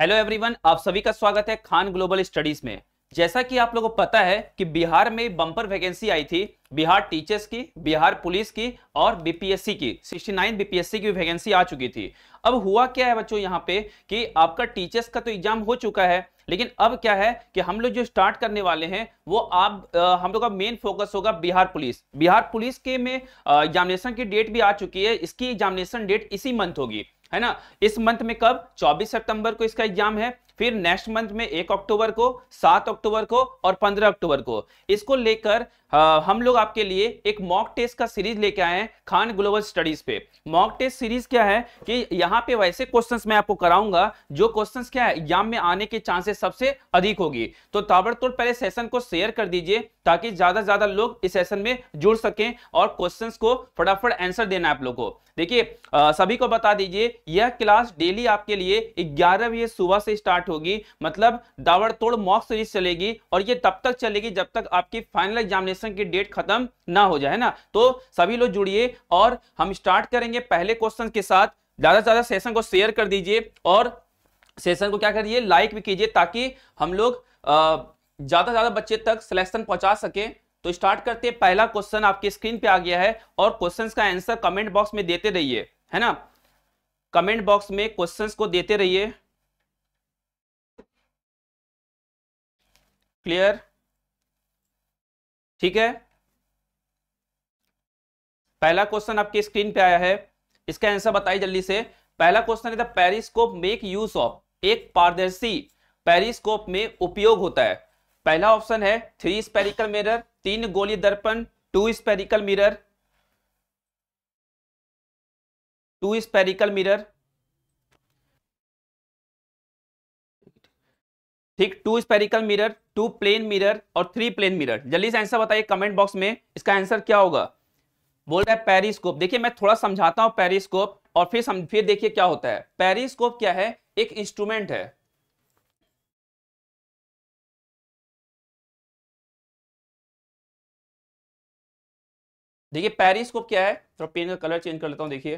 hello everyone आप सभी का स्वागत है खान ग्लोबल स्टडीज में जैसा कि आप लोगों को पता है कि बिहार में बम्पर वैकेंसी आई थी बिहार टीचर्स की बिहार पुलिस की और बीपीएससी की 69 बीपीएससी की वैकेंसी आ चुकी थी अब हुआ क्या है बच्चों यहाँ पे कि आपका टीचर्स का तो एग्जाम हो चुका है लेकिन अब क्या है कि हम लोग जो स्टार्ट करने वाले हैं वो आप आ, हम लोग का मेन फोकस होगा बिहार पुलिस बिहार पुलिस के में एग्जामिनेशन की डेट भी आ चुकी है इसकी एग्जामिनेशन डेट इसी मंथ होगी है ना इस मंथ में कब 24 सितंबर को इसका एग्जाम है फिर नेक्स्ट मंथ में एक अक्टूबर को सात अक्टूबर को और पंद्रह अक्टूबर को इसको लेकर हम लोग आपके लिए एक मॉक टेस्ट का सीरीज लेके आए हैं खान ग्लोबल स्टडीज पे मॉक टेस्ट सीरीज क्या है कि यहाँ पे वैसे क्वेश्चंस मैं आपको कराऊंगा जो क्वेश्चंस क्या है एग्जाम में आने के चांसेस सबसे अधिक होगी तो ताबड़तोड़ पहले सेशन को शेयर कर दीजिए ताकि ज्यादा ज्यादा लोग इस सेशन में जुड़ सके और क्वेश्चन को फटाफट आंसर देना आप लोग को देखिए सभी को बता दीजिए यह क्लास डेली आपके लिए ग्यारह बजे सुबह से स्टार्ट स्टार्ट होगी मतलब दावड़तोड़ मॉक सीरीज चलेगी और ये तब तक चलेगी जब तक आपकी फाइनल एग्जामिनेशन की डेट खत्म ना हो जाए ना तो सभी लोग जुड़िए और हम स्टार्ट करेंगे पहले क्वेश्चन के साथ ज्यादा से ज्यादा सेशन को शेयर कर दीजिए और सेशन को क्या करिए लाइक भी कीजिए ताकि हम लोग ज्यादा से ज्यादा बच्चे तक सिलेक्शन पहुंचा सके तो स्टार्ट करते हैं पहला क्वेश्चन आपके स्क्रीन पे आ गया है और क्वेश्चंस का आंसर कमेंट बॉक्स में देते रहिए है ना कमेंट बॉक्स में क्वेश्चंस को देते रहिए क्लियर ठीक है पहला क्वेश्चन आपके स्क्रीन पे आया है इसका आंसर बताइए जल्दी से पहला क्वेश्चन है पेरिस्कोप मेक यूज ऑफ एक पारदर्शी पेरिस्कोप में उपयोग होता है पहला ऑप्शन है थ्री स्पेरिकल मिरर तीन गोली दर्पण two spherical mirror two spherical mirror ठीक two spherical mirror two plane mirror और थ्री प्लेन मिरर जल्दी से आंसर बताइए कमेंट बॉक्स में इसका आंसर क्या होगा बोल रहा है पेरिस्कोप देखिए मैं थोड़ा समझाता हूँ पेरिस्कोप और फिर सम, फिर देखिए क्या होता है पेरिस्कोप क्या है एक इंस्ट्रूमेंट है देखिए पेरिस्कोप क्या है थोड़ा पेन का कलर चेंज कर लेता हूं देखिए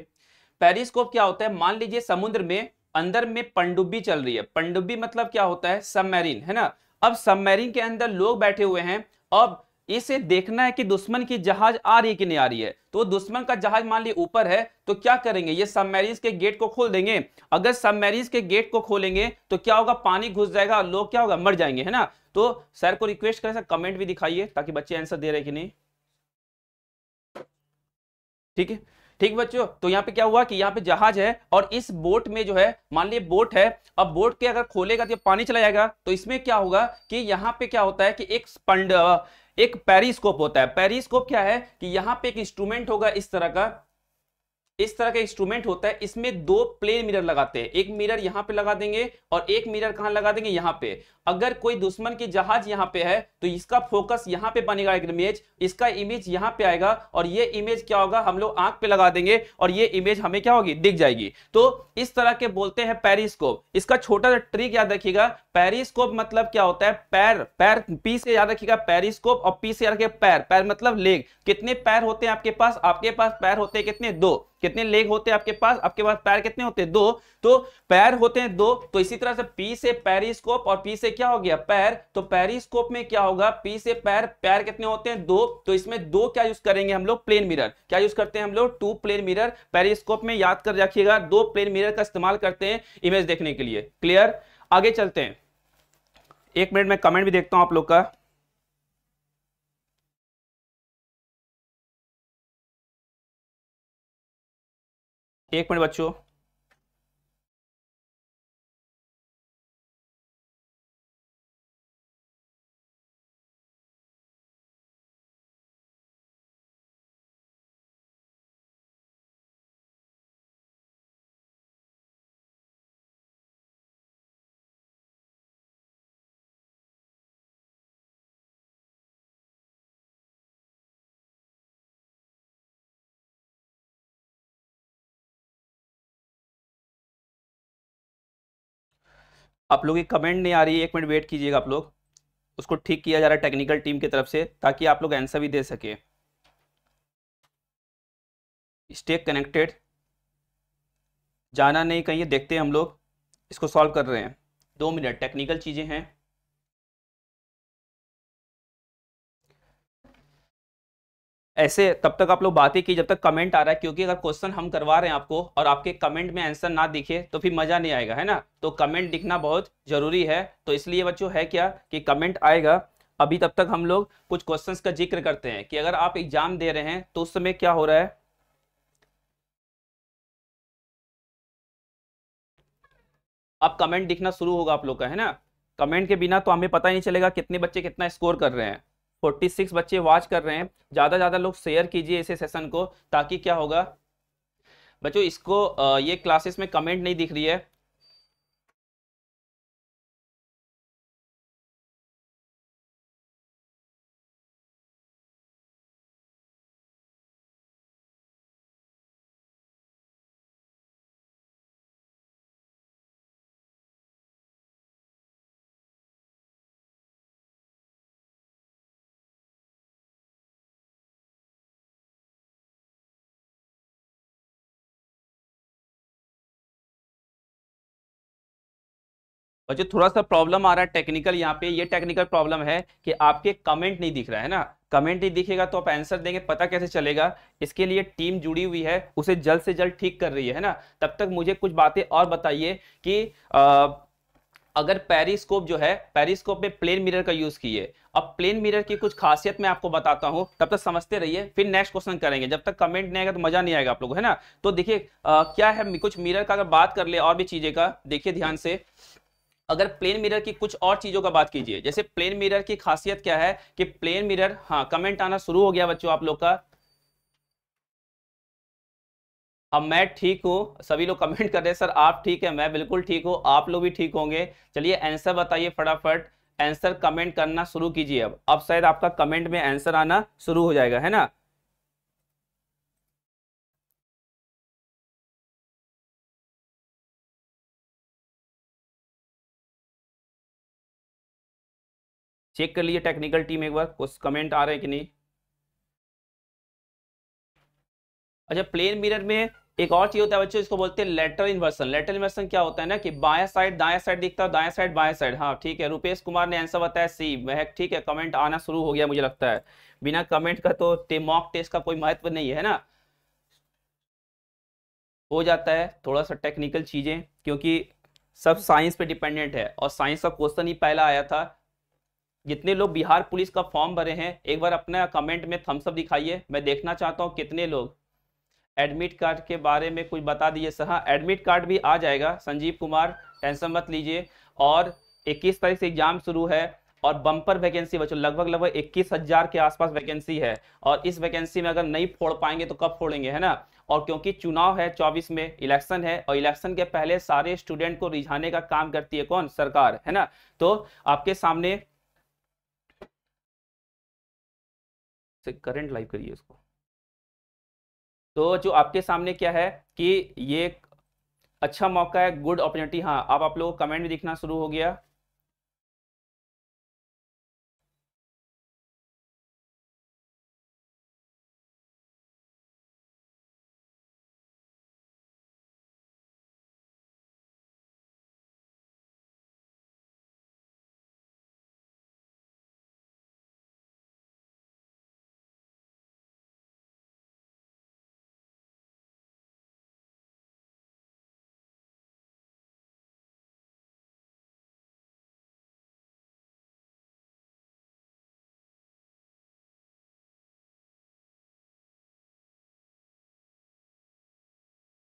पेरिस्कोप क्या होता है मान लीजिए समुद्र में अंदर में पंडुब्बी चल रही है पंडुब्बी मतलब क्या होता है सबमरीन है ना अब सबमरीन के अंदर लोग बैठे हुए हैं अब इसे देखना है कि दुश्मन की जहाज आ रही है कि नहीं आ रही है तो दुश्मन का जहाज मान ली ऊपर है तो क्या करेंगे ये सबमरीन के गेट को खोल देंगे अगर सबमरीन के गेट को खोलेंगे तो क्या होगा पानी घुस जाएगा लोग क्या होगा मर जाएंगे है ना तो सर को रिक्वेस्ट करें सर कमेंट भी दिखाइए ताकि बच्चे आंसर दे रहे कि नहीं ठीक है ठीक बच्चों तो यहाँ पे क्या हुआ कि यहाँ पे जहाज है और इस बोट में जो है मान लिए बोट है अब बोट के अगर खोलेगा तो पानी चला जाएगा तो इसमें क्या होगा कि यहाँ पे क्या होता है कि एक स्पंड एक पेरिस्कोप होता है पेरिस्कोप क्या है कि यहाँ पे एक इंस्ट्रूमेंट होगा इस तरह का इस तरह का इंस्ट्रूमेंट होता है इसमें दो प्लेन मिरर लगाते हैं एक मिरर यहां पे लगा देंगे और एक मिरर कहां लगा देंगे यहां पे अगर कोई दुश्मन की जहाज यहाँ पे है तो इसका फोकस यहाँ पे बनेगा एक इमेज इसका इमेज यहाँ पे आएगा और ये इमेज क्या होगा हम लोग आंख पे लगा देंगे और ये इमेज हमें क्या होगी दिख जाएगी तो इस तरह के बोलते हैं पेरिस्कोप इसका छोटा सा ट्रिक याद रखिएगा पेरिस्कोप मतलब क्या होता है पैर पैर पी से याद रखिएगा पेरिस्कोप और पी से याद रखिए पैर पैर मतलब लेग कितने पैर होते हैं आपके पास आपके पास पैर होते हैं कितने दो कितने लेग होते हैं आपके पास आपके पास पैर कितने होते हैं दो तो पैर होते हैं दो तो इसी तरह से पी से पेरिस्कोप और पी से क्या हो गया पैर तो पेरिस्कोप में क्या होगा पी से पैर पैर कितने होते हैं दो तो इसमें दो क्या यूज करेंगे हम लोग प्लेन मिरर क्या यूज करते हैं हम लोग टू प्लेन मिरर पेरिस्कोप में याद कर रखिएगा दो प्लेन मिरर का इस्तेमाल करते हैं इमेज देखने के लिए क्लियर आगे चलते हैं एक मिनट में कमेंट भी देखता हूं आप लोग का एक मिनट बच्चों आप लोग की कमेंट नहीं आ रही है एक मिनट वेट कीजिएगा आप लोग उसको ठीक किया जा रहा है टेक्निकल टीम की तरफ से ताकि आप लोग आंसर भी दे सके स्टे कनेक्टेड जाना नहीं कहीं देखते हैं हम लोग इसको सॉल्व कर रहे हैं दो मिनट टेक्निकल चीज़ें हैं ऐसे तब तक आप लोग बातें की जब तक कमेंट आ रहा है क्योंकि अगर क्वेश्चन हम करवा रहे हैं आपको और आपके कमेंट में आंसर ना दिखे तो फिर मजा नहीं आएगा है ना तो कमेंट दिखना बहुत जरूरी है तो इसलिए बच्चों है क्या कि कमेंट आएगा अभी तब तक हम लोग कुछ क्वेश्चन का जिक्र करते हैं कि अगर आप एग्जाम दे रहे हैं तो उस समय क्या हो रहा है अब कमेंट दिखना शुरू होगा आप लोग का है ना कमेंट के बिना तो हमें पता ही नहीं चलेगा कितने बच्चे कितना स्कोर कर रहे हैं 46 बच्चे वॉच कर रहे हैं ज़्यादा ज़्यादा लोग शेयर कीजिए इसे सेशन को ताकि क्या होगा बच्चों इसको ये क्लासेस में कमेंट नहीं दिख रही है और जो थोड़ा सा प्रॉब्लम आ रहा है टेक्निकल यहाँ पे ये टेक्निकल प्रॉब्लम है कि आपके कमेंट नहीं दिख रहा है ना कमेंट नहीं दिखेगा तो आप आंसर देंगे पता कैसे चलेगा इसके लिए टीम जुड़ी हुई है उसे जल्द से जल्द ठीक कर रही है ना तब तक मुझे कुछ बातें और बताइए कि आ, अगर पेरिस्कोप जो है पेरिस्कोप में प्लेन मिरर का यूज किए अब प्लेन मिरर की कुछ खासियत मैं आपको बताता हूं तब तक समझते रहिए फिर नेक्स्ट क्वेश्चन करेंगे जब तक कमेंट नहीं आएगा तो मजा नहीं आएगा आप लोग है ना तो देखिए क्या है कुछ मिरर का अगर बात कर ले और भी चीजें का देखिए ध्यान से अगर प्लेन मिरर की कुछ और चीजों का बात कीजिए जैसे प्लेन मिरर की खासियत क्या है कि प्लेन मिरर हाँ कमेंट आना शुरू हो गया बच्चों आप लोग का अब मैं ठीक हूँ सभी लोग कमेंट कर रहे हैं सर आप ठीक है मैं बिल्कुल ठीक हूँ आप लोग भी ठीक होंगे चलिए आंसर बताइए फटाफट आंसर कमेंट करना शुरू कीजिए अब अब शायद आपका कमेंट में आंसर आना शुरू हो जाएगा है ना चेक कर लिए टेक्निकल टीम एक बार कुछ कमेंट आ रहे हैं कि नहीं अच्छा प्लेन मिरर में एक और चीज होता है बच्चों इसको बोलते हैं लेटर इन्वर्सन लेटर इन्वर्सन क्या होता है ना कि बाया साइड दाया साइड दिखता है दाया साइड बाया साइड हाँ ठीक है रुपेश कुमार ने आंसर बताया सी महक ठीक है कमेंट आना शुरू हो गया मुझे लगता है बिना कमेंट का तो टे, मॉक टेस्ट का कोई महत्व नहीं है ना हो जाता है थोड़ा सा टेक्निकल चीजें क्योंकि सब साइंस पे डिपेंडेंट है और साइंस का क्वेश्चन ही पहला आया था जितने लोग बिहार पुलिस का फॉर्म भरे हैं एक बार अपना कमेंट में थम्सअप दिखाइए मैं देखना चाहता हूँ कितने लोग एडमिट कार्ड के बारे में कुछ बता दीजिए सहा एडमिट कार्ड भी आ जाएगा संजीव कुमार टेंशन मत लीजिए और 21 तारीख से एग्जाम शुरू है और बम्पर वैकेंसी बच्चों लगभग लगभग इक्कीस हजार के आसपास वैकेंसी है और इस वैकेंसी में अगर नहीं फोड़ पाएंगे तो कब फोड़ेंगे है ना और क्योंकि चुनाव है चौबीस में इलेक्शन है और इलेक्शन के पहले सारे स्टूडेंट को रिझाने का काम करती है कौन सरकार है ना तो आपके सामने से करंट लाइव करिए इसको तो जो आपके सामने क्या है कि ये अच्छा मौका है गुड अपॉर्चुनिटी हाँ आप, आप लोगों को कमेंट भी दिखना शुरू हो गया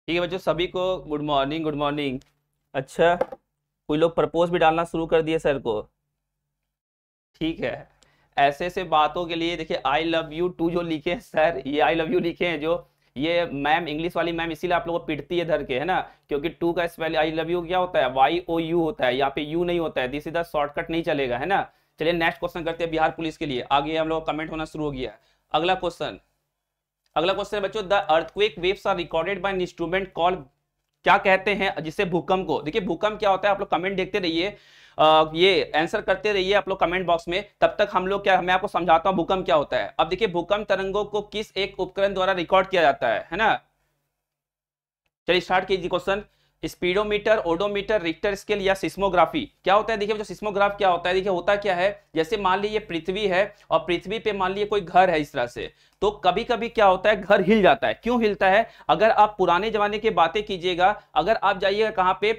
ठीक है बच्चों सभी को गुड मॉर्निंग गुड मॉर्निंग अच्छा कोई लोग प्रपोज भी डालना शुरू कर दिए सर को ठीक है ऐसे ऐसे बातों के लिए देखिए आई लव यू टू जो लिखे हैं सर ये आई लव यू लिखे हैं जो ये मैम इंग्लिश वाली मैम इसीलिए आप लोगों को पिटती है धर के है ना क्योंकि टू का स्पेल आई लव यू क्या होता है वाई ओ यू होता है यहाँ पे यू नहीं होता है दिस इज शॉर्टकट नहीं चलेगा है ना चलिए नेक्स्ट क्वेश्चन करते हैं बिहार पुलिस के लिए आगे हम लोग कमेंट होना शुरू हो गया अगला क्वेश्चन अगला क्वेश्चन है बच्चों the earthquake waves are recorded by instrument call क्या कहते हैं जिसे भूकंप को देखिए भूकंप क्या होता है आप लोग कमेंट देखते रहिए ये आंसर करते रहिए आप लोग कमेंट बॉक्स में तब तक हम लोग क्या मैं आपको समझाता हूँ भूकंप क्या होता है अब देखिए भूकंप तरंगों को किस एक उपकरण द्वारा रिकॉर्ड किया जाता है है ना चलिए स्टार्ट कीजिए question speedometer odometer Richter scale या सिस्मोग्राफी क्या होता है देखिए जो सिस्मोग्राफ क्या होता है देखिए होता क्या है जैसे मान लीजिए पृथ्वी है और पृथ्वी पे मान लीजिए कोई घर है इस तरह से तो कभी कभी क्या होता है घर हिल जाता है क्यों हिलता है अगर आप पुराने जमाने की बातें कीजिएगा अगर आप जाइएगा कहाँ पे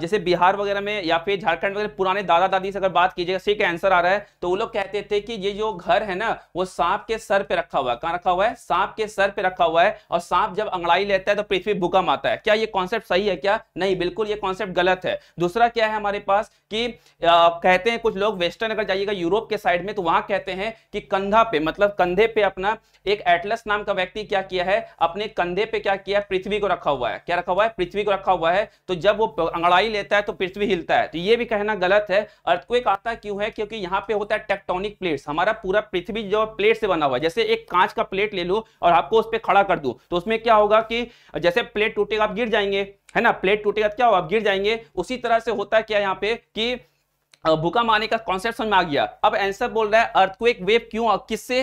जैसे बिहार वगैरह में या फिर झारखंड वगैरह पुराने दादा दादी से अगर बात कीजिएगा सही का आंसर आ रहा है तो वो लोग कहते थे कि ये जो घर है ना वो सांप के सर पे रखा हुआ है कहाँ रखा हुआ है सांप के सर पे रखा हुआ है और सांप जब अंगड़ाई लेता है तो पृथ्वी भूकंप आता है क्या ये कॉन्सेप्ट सही है क्या नहीं बिल्कुल ये कॉन्सेप्ट गलत है दूसरा क्या है हमारे पास कि आ, कहते हैं कुछ लोग वेस्टर्न अगर जाइएगा यूरोप के साइड में तो वहां कहते हैं कि कंधा पे मतलब कंधे पे अपना एक एटलस नाम का व्यक्ति क्या किया है अपने कंधे पे क्या किया पृथ्वी को रखा हुआ है क्या रखा हुआ है पृथ्वी को रखा हुआ है तो जब वो अंगड़ाई लेता है तो पृथ्वी हिलता है तो ये भी कहना गलत है अर्थक्वेक आता क्यों है क्योंकि यहाँ पे होता है टेक्टोनिक प्लेट्स हमारा पूरा पृथ्वी जो प्लेट से बना हुआ है जैसे एक कांच का प्लेट ले लो और आपको उस पर खड़ा कर दू तो उसमें क्या होगा कि जैसे प्लेट टूटेगा आप गिर जाएंगे है ना प्लेट टूटेगा तो क्या होगा गिर जाएंगे उसी तरह से होता है क्या यहाँ पे कि भूकंप आने का कॉन्सेप्ट समझ में आ गया अब आंसर बोल रहा है अर्थक्वेक वेव क्यों किससे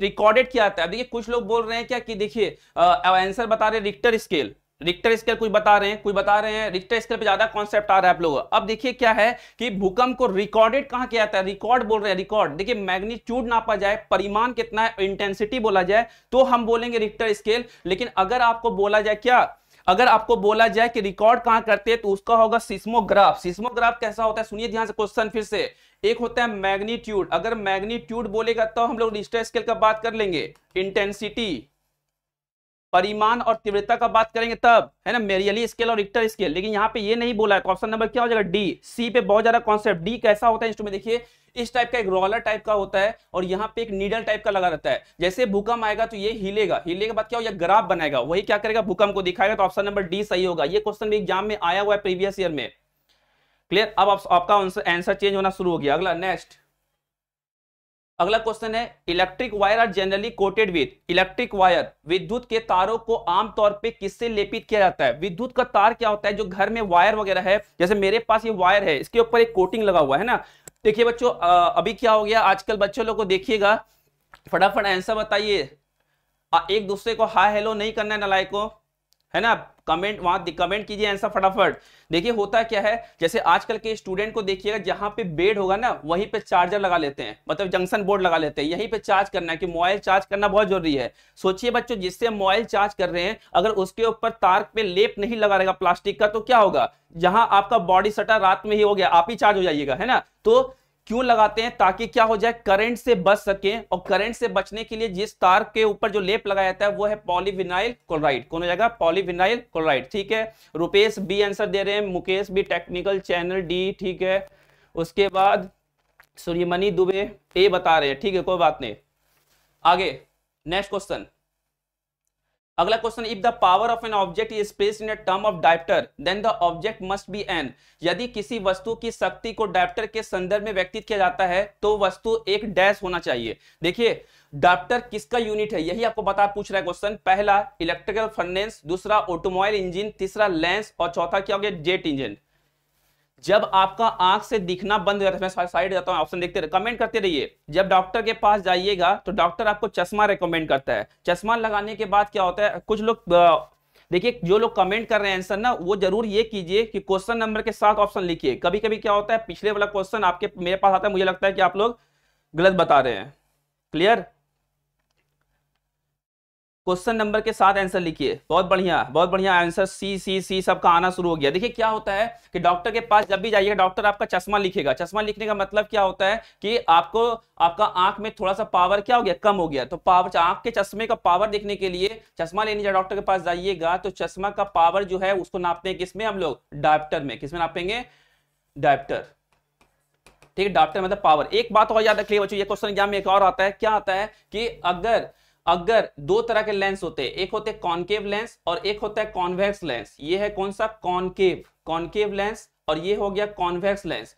रिकॉर्डेड किया जाता है देखिए कुछ लोग बोल रहे हैं क्या कि देखिए आंसर बता रहे रिक्टर स्केल रिक्टर स्केल कुछ बता रहे हैं कुछ बता रहे हैं रिक्टर स्केल पे ज्यादा कॉन्सेप्ट आ रहा है आप लोग अब देखिए क्या है कि भूकंप को रिकॉर्डेड कहाँ किया जाता है रिकॉर्ड बोल रहे हैं रिकॉर्ड देखिए मैग्नीट्यूड नापा जाए परिमाण कितना है इंटेंसिटी बोला जाए तो हम बोलेंगे रिक्टर स्केल लेकिन अगर आपको बोला जाए क्या अगर आपको बोला जाए कि रिकॉर्ड कहां करते हैं तो उसका होगा सिस्मोग्राफ सिस्मोग्राफ कैसा होता है सुनिए ध्यान से क्वेश्चन फिर से एक होता है मैग्नीट्यूड अगर मैग्नीट्यूड बोलेगा तो हम लोग रिस्टर स्केल का बात कर लेंगे इंटेंसिटी परिमाण और तीव्रता का बात करेंगे तब है ना मेरियली स्केल और रिक्टर स्केल लेकिन यहाँ पे ये नहीं बोला है ऑप्शन नंबर क्या हो जाएगा डी सी पे बहुत ज्यादा कॉन्सेप्ट डी कैसा होता है इंस्ट्रूमेंट देखिए इस टाइप का एक रोलर टाइप का होता है और यहाँ पे एक नीडल टाइप का लगा रहता है जैसे भूकंप आएगा तो ये हिलेगा हिले के बाद क्या होगा ग्राफ बनाएगा वही क्या करेगा भूकंप को दिखाएगा तो ऑप्शन नंबर डी सही होगा ये क्वेश्चन भी एग्जाम में आया हुआ है प्रीवियस ईयर में क्लियर अब आपका आंसर चेंज होना शुरू हो गया अगला नेक्स्ट अगला क्वेश्चन है electric wire are generally coated with electric wire विद्युत के तारों को आमतौर पे किससे लेपित किया जाता है विद्युत का तार क्या होता है जो घर में वायर वगैरह है जैसे मेरे पास ये वायर है इसके ऊपर एक कोटिंग लगा हुआ है ना देखिए बच्चों अभी क्या हो गया आजकल बच्चों लोग को देखिएगा फटाफट आंसर बताइए एक दूसरे को हा हेलो नहीं करना है नलायकों है ना कमेंट वहां कमेंट कीजिए आंसर फटाफट देखिए होता क्या है जैसे आजकल के स्टूडेंट को देखिएगा जहां पे बेड होगा ना वहीं पे चार्जर लगा लेते हैं मतलब जंक्शन बोर्ड लगा लेते हैं यहीं पे चार्ज करना है कि मोबाइल चार्ज करना बहुत जरूरी है सोचिए बच्चों जिससे मोबाइल चार्ज कर रहे हैं अगर उसके ऊपर तार पे लेप नहीं लगा रहेगा प्लास्टिक का तो क्या होगा जहां आपका बॉडी सटा रात में ही हो गया आप ही चार्ज हो जाइएगा है ना तो क्यों लगाते हैं ताकि क्या हो जाए करंट से बच सके और करंट से बचने के लिए जिस तार के ऊपर जो लेप लगाया जाता है वो है पॉलीविनाइल क्लोराइड कौन हो जाएगा पॉलीविनाइल क्लोराइड ठीक है रुपेश बी आंसर दे रहे हैं मुकेश भी टेक्निकल चैनल डी ठीक है उसके बाद सूर्यमणि दुबे ए बता रहे हैं ठीक है कोई बात नहीं आगे नेक्स्ट क्वेश्चन अगला question if the power of an object is space in a term of diopter then the object must be an यदि किसी वस्तु की शक्ति को डायप्टर के संदर्भ में व्यक्त किया जाता है तो वस्तु एक डैश होना चाहिए देखिए डायप्टर किसका यूनिट है यही आपको बता पूछ रहा है क्वेश्चन पहला इलेक्ट्रिकल फर्नेस दूसरा ऑटोमोबाइल इंजन तीसरा लेंस और चौथा क्या हो गया जेट इंजन जब आपका आंख से दिखना बंद हो जाता है मैं साइड जाता हूँ ऑप्शन देखते रहे कमेंट करते रहिए जब डॉक्टर के पास जाइएगा तो डॉक्टर आपको चश्मा रिकमेंड करता है चश्मा लगाने के बाद क्या होता है कुछ लोग देखिए जो लोग कमेंट कर रहे हैं आंसर ना वो जरूर ये कीजिए कि क्वेश्चन नंबर के साथ ऑप्शन लिखिए कभी कभी क्या होता है पिछले वाला क्वेश्चन आपके मेरे पास आता है मुझे लगता है कि आप लोग गलत बता रहे हैं क्लियर क्वेश्चन नंबर के साथ आंसर लिखिए बहुत बढ़िया बहुत बढ़िया आंसर सी सी सी सबका आना शुरू हो गया देखिए क्या होता है कि डॉक्टर के पास जब भी जाइएगा डॉक्टर आपका चश्मा लिखेगा चश्मा लिखने का मतलब क्या होता है कि आपको आपका आंख में थोड़ा सा पावर क्या हो गया कम हो गया तो पावर आंख के चश्मे का पावर देखने के लिए चश्मा लेने जाए डॉक्टर के पास जाइएगा तो चश्मा का पावर जो है उसको नापते हैं किसमें हम लोग डायप्टर में किसमें नापेंगे डायप्टर ठीक है डॉक्टर मतलब पावर एक बात और याद रख लिया बच्चों ये क्वेश्चन एग्जाम में एक और आता है क्या आता है कि अगर अगर दो तरह के लेंस होते हैं एक होते कॉन्केव लेंस और एक होता है कॉन्वेक्स लेंस ये है कौन सा कॉन्केव कॉन्केव लेंस और ये हो गया कॉन्वेक्स लेंस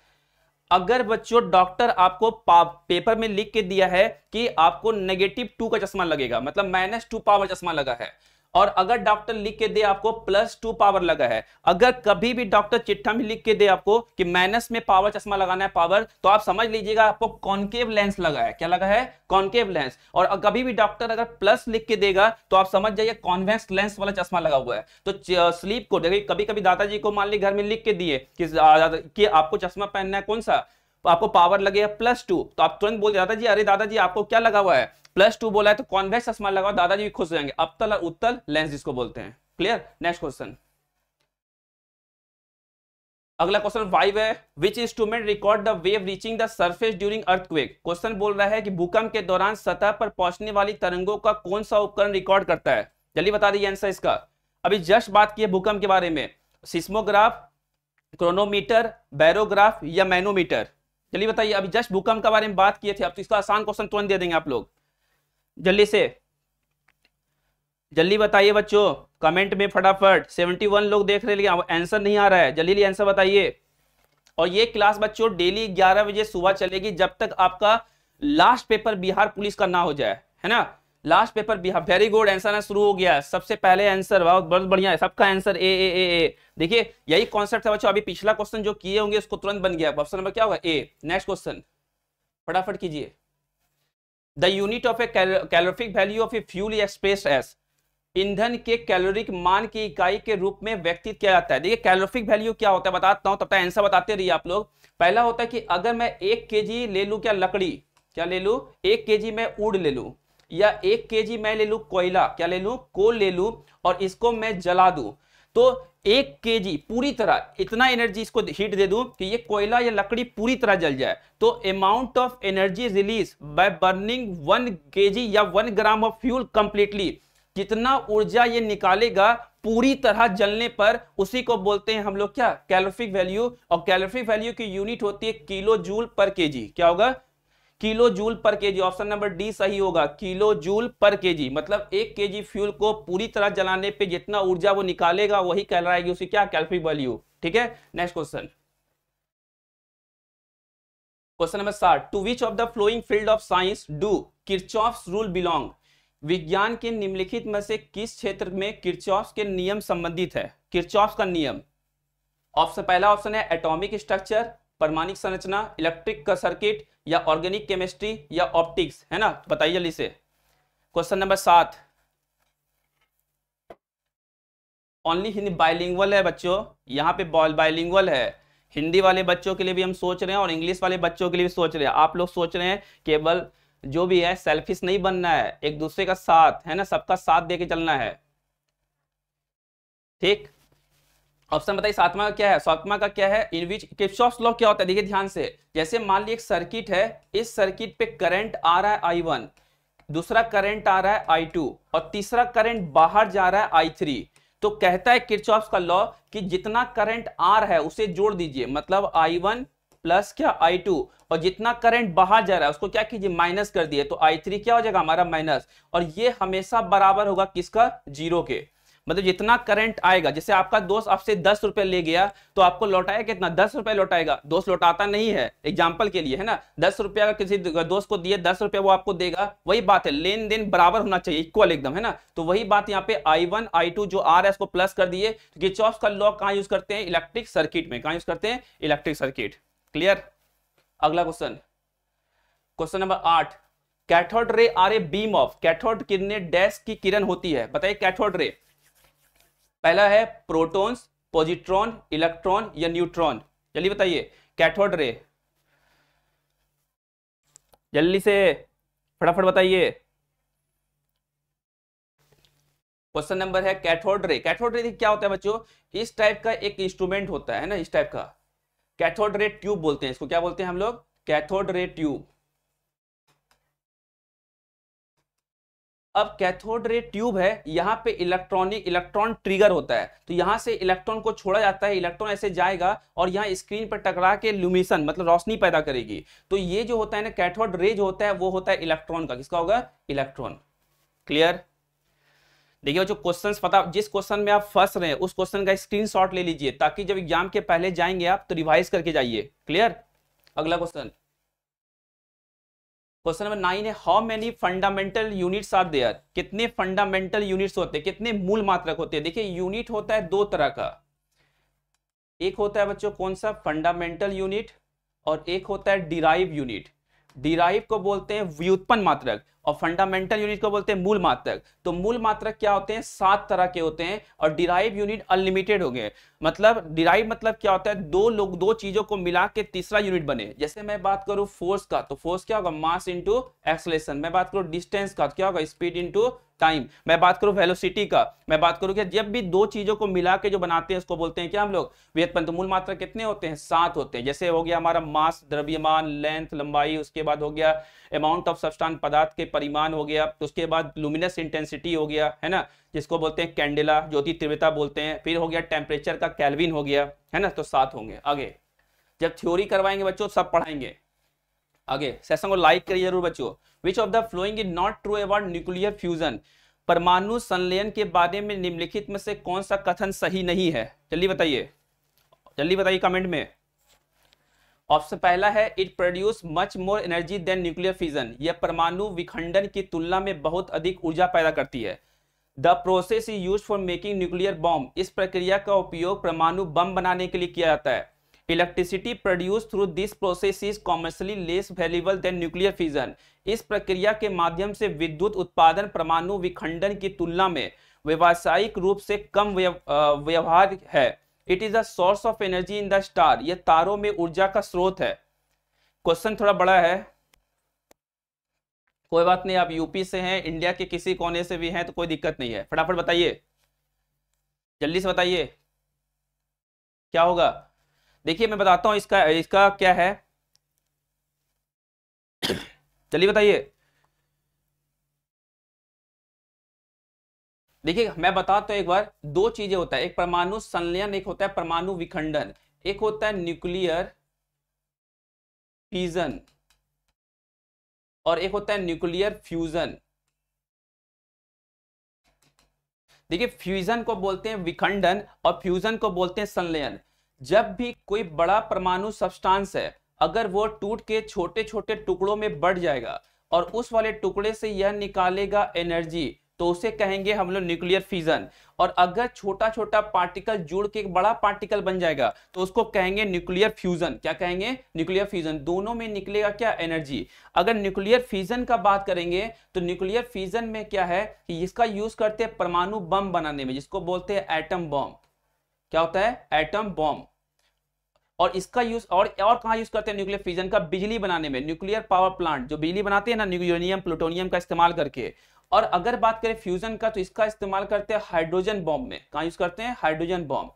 अगर बच्चों डॉक्टर आपको पेपर में लिख के दिया है कि आपको नेगेटिव टू का चश्मा लगेगा मतलब माइनस टू पावर चश्मा लगा है और अगर डॉक्टर लिख के दे आपको प्लस टू पावर लगा है अगर कभी भी डॉक्टर चिट्ठा में लिख के दे आपको कि माइनस में पावर चश्मा लगाना है पावर तो आप समझ लीजिएगा आपको कॉन्केव लेंस लगा है क्या लगा है कॉन्केव लेंस और कभी भी डॉक्टर अगर प्लस लिख के देगा तो आप समझ जाइए कॉन्वेक्स लेंस वाला चश्मा लगा हुआ है तो स्लीप को देखिए कभी कभी दादाजी को मान ली घर में लिख के दिए कि, कि आपको चश्मा पहनना है कौन सा आपको पावर लगे प्लस टू तो आप तुरंत बोल दादाजी अरे दादाजी आपको क्या लगा हुआ है प्लस टू बोला है तो कॉन्वेक्स चश्मा लगा दादाजी भी खुश हो जाएंगे अबतल और उत्तल लेंस जिसको बोलते हैं क्लियर नेक्स्ट क्वेश्चन अगला क्वेश्चन फाइव है which instrument record the wave reaching the surface during earthquake question बोल रहा है कि भूकंप के दौरान सतह पर पहुंचने वाली तरंगों का कौन सा उपकरण रिकॉर्ड करता है जल्दी बता दीजिए आंसर इसका अभी जस्ट बात की है भूकंप के बारे में सिस्मोग्राफ क्रोनोमीटर बैरोग्राफ या मैनोमीटर चलिए बताइए अभी जस्ट भूकंप के बारे में बात किए थे अब तो इसका आसान क्वेश्चन तुरंत दे देंगे आप लोग जल्दी से जल्दी बताइए बच्चों कमेंट में फटाफट 71 लोग देख रहे लेकिन आंसर नहीं आ रहा है जल्दी आंसर बताइए और ये क्लास बच्चों डेली 11 बजे सुबह चलेगी जब तक आपका लास्ट पेपर बिहार पुलिस का ना हो जाए है ना लास्ट पेपर भी हाँ वेरी गुड आंसर आना शुरू हो गया सबसे पहले आंसर वाह बहुत बढ़िया है सबका आंसर ए ए ए ए देखिए यही कॉन्सेप्ट है बच्चों अभी पिछला क्वेश्चन जो किए होंगे उसको तुरंत बन गया ऑप्शन नंबर क्या होगा ए नेक्स्ट क्वेश्चन फटाफट कीजिए the unit of a calorific value of a fuel express as ईंधन के कैलोरिक मान की इकाई के रूप में व्यक्तित किया जाता है देखिए कैलोरिफिक वैल्यू क्या होता है बताता हूँ तब तक आंसर बताते रहिए आप लोग पहला होता है कि अगर मैं एक के ले लूँ क्या लकड़ी क्या ले लूँ एक के जी मैं उड़ ले लूँ या एक केजी मैं ले लू कोयला क्या ले लू कोल ले लू और इसको मैं जला दू तो एक केजी पूरी तरह इतना एनर्जी इसको हीट दे दूं कि ये कोयला या लकड़ी पूरी तरह जल जाए तो amount of energy release by burning one G या one gram of fuel completely जितना ऊर्जा ये निकालेगा पूरी तरह जलने पर उसी को बोलते हैं हम लोग क्या कैलोफिक वैल्यू और कैलोफिक वैल्यू की यूनिट होती है किलो जूल पर केजी क्या होगा kilo joule per KG option number D सही होगा किलो जूल पर केजी मतलब एक केजी फ्यूल को पूरी तरह जलाने पे जितना ऊर्जा वो निकालेगा वही कहलाएगी उसी क्या कैल्फी वैल्यू ठीक है नेक्स्ट क्वेश्चन क्वेश्चन नंबर साठ two which of the following field of science do Kirchhoff rule belong विज्ञान के निम्नलिखित में से किस क्षेत्र में किरचॉफ के नियम संबंधित है किरचॉफ का नियम ऑप्शन पहला ऑप्शन है एटॉमिक स्ट्रक्चर परमाणिक संरचना इलेक्ट्रिक का सर्किट या ऑर्गेनिक केमिस्ट्री या ऑप्टिक्स है ना बताइए जल्दी से क्वेश्चन नंबर सात ओनली हिंदी बाइलिंगुअल है बच्चों यहाँ पे बाइलिंगुअल है हिंदी वाले बच्चों के लिए भी हम सोच रहे हैं और इंग्लिश वाले बच्चों के लिए भी सोच रहे हैं आप लोग सोच रहे हैं केवल जो भी है सेल्फिश नहीं बनना है एक दूसरे का साथ है ना सबका साथ दे चलना है ठीक ऑप्शन बताइए सातवां का क्या है सातवां का क्या है इन विच किस लॉ क्या होता है देखिए ध्यान से जैसे मान ली एक सर्किट है इस सर्किट पे करंट आ रहा है आई वन दूसरा करंट आ रहा है आई टू और तीसरा करंट बाहर जा रहा है आई थ्री तो कहता है किरचॉफ का लॉ कि जितना करंट आ रहा है उसे जोड़ दीजिए मतलब आई वन प्लस क्या आई टू और जितना करंट बाहर जा रहा है उसको क्या कीजिए माइनस कर दिए तो आई थ्री क्या हो जाएगा हमारा माइनस और ये हमेशा बराबर होगा किसका जीरो के मतलब जितना करंट आएगा जैसे आपका दोस्त आपसे दस रुपए ले गया तो आपको लौटाया कितना दस रुपए लौटाएगा दोस्त लौटाता नहीं है एग्जाम्पल के लिए है ना दस रुपया अगर किसी दोस्त को दिए दस रुपया वो आपको देगा वही बात है लेन देन बराबर होना चाहिए इक्वल एकदम है ना तो वही बात यहाँ पे आई वन आई टू जो आर है प्लस कर दिए तो किचॉफ का लॉ कहाँ यूज करते हैं इलेक्ट्रिक सर्किट में कहा यूज करते हैं इलेक्ट्रिक सर्किट क्लियर अगला क्वेश्चन क्वेश्चन नंबर आठ cathode ray are a beam of cathode किरने डैश की किरण होती है बताइए कैथोड रे पहला है प्रोटॉन्स पॉजिट्रॉन इलेक्ट्रॉन या न्यूट्रॉन जल्दी बताइए कैथोड रे जल्दी से फटाफट बताइए क्वेश्चन नंबर है कैथोड रे कैथोड रे क्या होता है बच्चों इस टाइप का एक इंस्ट्रूमेंट होता है ना इस टाइप का कैथोड रे ट्यूब बोलते हैं इसको क्या बोलते हैं हम लोग कैथोड रे ट्यूब अब कैथोड रे ट्यूब है यहाँ पे इलेक्ट्रॉनिक इलेक्ट्रॉन ट्रिगर होता है तो यहाँ से इलेक्ट्रॉन को छोड़ा जाता है इलेक्ट्रॉन ऐसे जाएगा और यहाँ स्क्रीन पर टकरा के ल्यूमिशन मतलब रोशनी पैदा करेगी तो ये जो होता है ना कैथोड रे जो होता है वो होता है इलेक्ट्रॉन का किसका होगा इलेक्ट्रॉन क्लियर देखिए जो क्वेश्चंस पता जिस क्वेश्चन में आप फंस रहे हैं उस क्वेश्चन का स्क्रीनशॉट ले लीजिए ताकि जब एग्जाम के पहले जाएंगे आप तो रिवाइज करके जाइए क्लियर अगला क्वेश्चन क्वेश्चन नंबर नाइन है how many fundamental units are there कितने फंडामेंटल यूनिट्स होते हैं कितने मूल मात्रक होते हैं देखिए यूनिट होता है दो तरह का एक होता है बच्चों कौन सा फंडामेंटल यूनिट और एक होता है डिराइव यूनिट डिराइव को बोलते हैं व्युत्पन्न मात्रक और फंडामेंटल यूनिट को बोलते हैं मूल मात्रक तो मूल मात्रक क्या होते हैं सात तरह के होते हैं और डिराइव यूनिट अनलिमिटेड हो गए मतलब डिराइव मतलब क्या होता है दो लोग दो चीजों को मिला के तीसरा यूनिट बने जैसे मैं बात करूं फोर्स का तो फोर्स क्या होगा मास इंटू एक्सलेशन मैं बात करूं डिस्टेंस का तो क्या होगा स्पीड इंटू टाइम मैं बात करूं वेलोसिटी का मैं बात करूं कि जब भी दो चीजों को मिला के जो बनाते हैं उसको बोलते हैं क्या हम लोग व्युत्पन्न तो मूल मात्रा कितने होते हैं सात होते हैं जैसे हो गया हमारा मास द्रव्यमान लेंथ लंबाई उसके बाद हो गया अमाउंट ऑफ सब्सटान पदार्थ के परिमाण हो गया तो उसके बाद लुमिनस इंटेंसिटी हो गया है ना जिसको बोलते हैं कैंडेला ज्योति तीव्रता बोलते हैं फिर हो गया टेम्परेचर का आपका कैलविन हो गया है ना तो सात होंगे आगे जब थ्योरी करवाएंगे बच्चों सब पढ़ाएंगे आगे सेशन को लाइक करिए जरूर बच्चों which of the following is not true about nuclear fusion परमाणु संलयन के बारे में निम्नलिखित में से कौन सा कथन सही नहीं है जल्दी बताइए जल्दी बताइए कमेंट में ऑप्शन पहला है it produce much more energy than nuclear fusion यह परमाणु विखंडन की तुलना में बहुत अधिक ऊर्जा पैदा करती है the process is use for making nuclear bomb इस प्रक्रिया का उपयोग परमाणु बम बनाने के लिए किया जाता है electricity produce through this process is commercially less valuable than nuclear fission इस प्रक्रिया के माध्यम से विद्युत उत्पादन परमाणु विखंडन की तुलना में व्यावसायिक रूप से कम व्यवहार है it is the source of energy in the star यह तारों में ऊर्जा का स्रोत है क्वेश्चन थोड़ा बड़ा है कोई बात नहीं आप यूपी से हैं इंडिया के किसी कोने से भी हैं तो कोई दिक्कत नहीं है फटाफट बताइए जल्दी से बताइए क्या होगा देखिए मैं बताता हूं इसका इसका क्या है चलिए बताइए देखिए मैं बता तो एक बार दो चीजें होता है एक परमाणु संलयन एक होता है परमाणु विखंडन एक होता है न्यूक्लियर फीजन और एक होता है न्यूक्लियर फ्यूजन देखिए फ्यूजन को बोलते हैं विखंडन और फ्यूजन को बोलते हैं संलयन जब भी कोई बड़ा परमाणु सब्सटेंस है अगर वो टूट के छोटे छोटे टुकड़ों में बढ़ जाएगा और उस वाले टुकड़े से यह निकालेगा एनर्जी तो उसे कहेंगे हम लोग न्यूक्लियर फिजन और अगर छोटा छोटा पार्टिकल जुड़ के एक बड़ा पार्टिकल बन जाएगा तो उसको कहेंगे न्यूक्लियर फ्यूजन क्या कहेंगे न्यूक्लियर फ्यूजन दोनों में निकलेगा क्या एनर्जी अगर न्यूक्लियर फ्यूजन का बात करेंगे तो न्यूक्लियर फ्यूजन में क्या है कि इसका यूज करते हैं परमाणु बम बनाने में जिसको बोलते हैं एटम बॉम्ब क्या होता है एटम बॉम्ब और इसका यूज और और कहा यूज करते हैं न्यूक्लियर फिजन का बिजली बनाने में न्यूक्लियर पावर प्लांट जो बिजली बनाते हैं ना यूरेनियम प्लूटोनियम का इस्तेमाल करके और अगर बात करें फ्यूजन का तो इसका इस्तेमाल करते हैं हाइड्रोजन बॉम्ब में कहा यूज करते हैं हाइड्रोजन बॉम्ब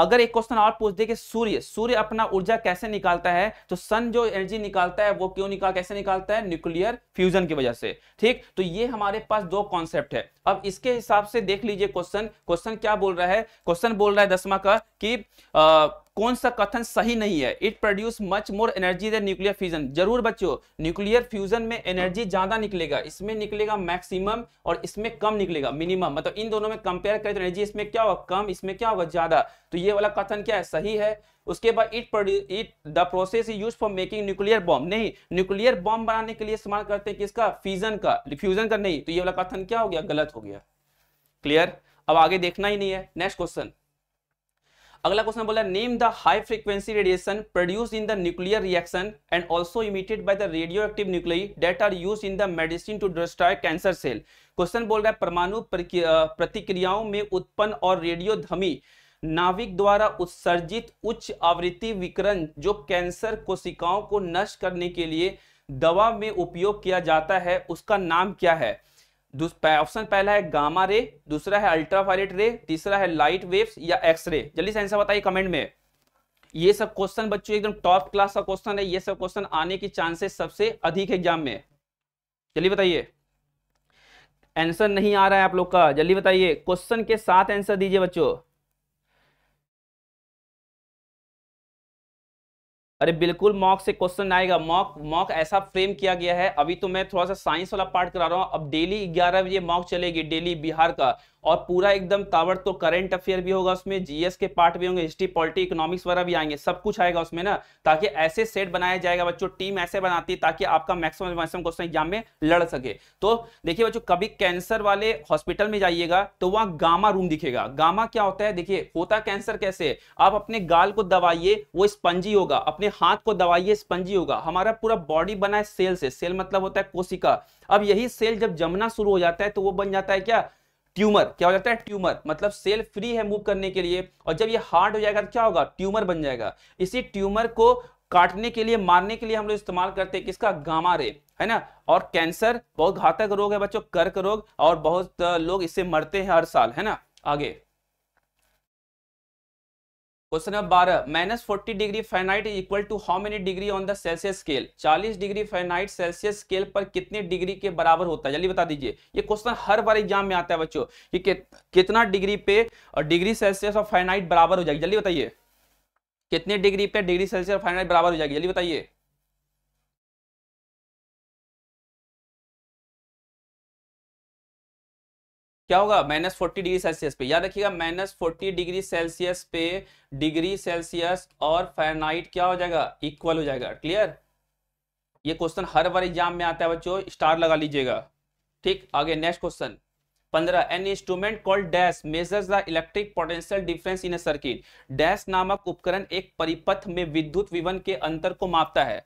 अगर एक क्वेश्चन और पूछ दे कि सूर्य सूर्य अपना ऊर्जा कैसे निकालता है तो सन जो एनर्जी निकालता है वो क्यों निकाल कैसे निकालता है न्यूक्लियर फ्यूजन की वजह से ठीक तो ये हमारे पास दो कॉन्सेप्ट है अब इसके हिसाब से देख लीजिए क्वेश्चन क्वेश्चन क्या बोल रहा है क्वेश्चन बोल रहा है दसवा का कि कौन सा कथन सही नहीं है it produce much more energy than nuclear fusion जरूर बच्चों न्यूक्लियर फ्यूजन में एनर्जी ज्यादा निकलेगा इसमें निकलेगा मैक्सिमम और इसमें कम निकलेगा मिनिमम मतलब इन दोनों में कंपेयर करें तो एनर्जी इसमें क्या होगा कम इसमें क्या होगा ज्यादा तो ये वाला कथन क्या है सही है उसके बाद it it the process is use for making nuclear bomb नहीं न्यूक्लियर बॉम्ब बनाने के लिए इस्तेमाल करते हैं किसका फ्यूजन का फ्यूजन का नहीं तो ये वाला कथन क्या हो गया गलत हो गया क्लियर अब आगे देखना ही नहीं है नेक्स्ट क्वेश्चन अगला क्वेश्चन बोला name the high frequency radiation produce in the nuclear reaction and also emitted by the radioactive nuclear that are use in the medicine to destroy cancer cell question बोल रहा है परमाणु प्रतिक्रियाओं में उत्पन्न और रेडियो धमी नाविक द्वारा उत्सर्जित उच्च आवृत्ति विकरण जो कैंसर कोशिकाओं को नष्ट करने के लिए दवा में उपयोग किया जाता है उसका नाम क्या है ऑप्शन पहला है गामा रे दूसरा है अल्ट्रावायलेट रे तीसरा है लाइट वेव्स या एक्सरे जल्दी से आंसर बताइए कमेंट में ये सब क्वेश्चन बच्चों एकदम टॉप क्लास का क्वेश्चन है ये सब क्वेश्चन आने की चांसेस सबसे अधिक एग्जाम में जल्दी बताइए आंसर नहीं आ रहा है आप लोग का जल्दी बताइए क्वेश्चन के साथ आंसर दीजिए बच्चों अरे बिल्कुल मॉक से क्वेश्चन आएगा मॉक मॉक ऐसा फ्रेम किया गया है अभी तो मैं थोड़ा सा साइंस वाला पार्ट करा रहा हूँ अब डेली ग्यारह बजे मॉक चलेगी डेली बिहार का और पूरा एकदम तावर तो करंट अफेयर भी होगा उसमें जीएस के पार्ट भी होंगे हिस्ट्री पॉलिटी इकोनॉमिक्स वगैरह भी आएंगे सब कुछ आएगा उसमें ना ताकि ऐसे सेट बनाया जाएगा बच्चों टीम ऐसे बनाती है ताकि आपका मैक्सिमम मैक्सिमम क्वेश्चन एग्जाम में लड़ सके तो देखिए बच्चों कभी कैंसर वाले हॉस्पिटल में जाइएगा तो वहां गामा रूम दिखेगा गामा क्या होता है देखिए होता कैंसर कैसे आप अपने गाल को दबाइए वो स्पंजी होगा अपने हाथ को दबाइए स्पंजी होगा हमारा पूरा बॉडी बना है सेल से सेल मतलब होता है कोशिका अब यही सेल जब जमना शुरू हो जाता है तो वो बन जाता है क्या ट्यूमर क्या हो जाता है ट्यूमर मतलब सेल फ्री है मूव करने के लिए और जब ये हार्ड हो जाएगा तो क्या होगा ट्यूमर बन जाएगा इसी ट्यूमर को काटने के लिए मारने के लिए हम लोग इस्तेमाल करते हैं किसका गामा रे है ना और कैंसर बहुत घातक रोग है बच्चों कर्क रोग और बहुत लोग इससे मरते हैं हर साल है ना आगे क्वेश्चन नंबर बारह minus forty degree Fahrenheit is equal to how many degree on the Celsius scale चालीस डिग्री फेनाइट सेल्सियस स्केल पर कितने डिग्री के बराबर होता है जल्दी बता दीजिए ये क्वेश्चन हर बार एग्जाम में आता है बच्चों कि कितना डिग्री पे और डिग्री सेल्सियस और फेनाइट बराबर हो जाएगी जल्दी बताइए कितने डिग्री पे डिग्री सेल्सियस और फेनाइट बराबर हो जाएगी जल्दी बताइए क्या होगा माइनस फोर्टी डिग्री सेल्सियस पे याद रखिएगा माइनस फोर्टी डिग्री सेल्सियस पे डिग्री सेल्सियस और फेरनाइट क्या हो जाएगा इक्वल हो जाएगा क्लियर ये क्वेश्चन हर बार एग्जाम में आता है बच्चों स्टार लगा लीजिएगा ठीक आगे नेक्स्ट क्वेश्चन पंद्रह an instrument called dash measures the electric potential difference in a circuit dash नामक उपकरण एक परिपथ में विद्युत विवन के अंतर को मापता है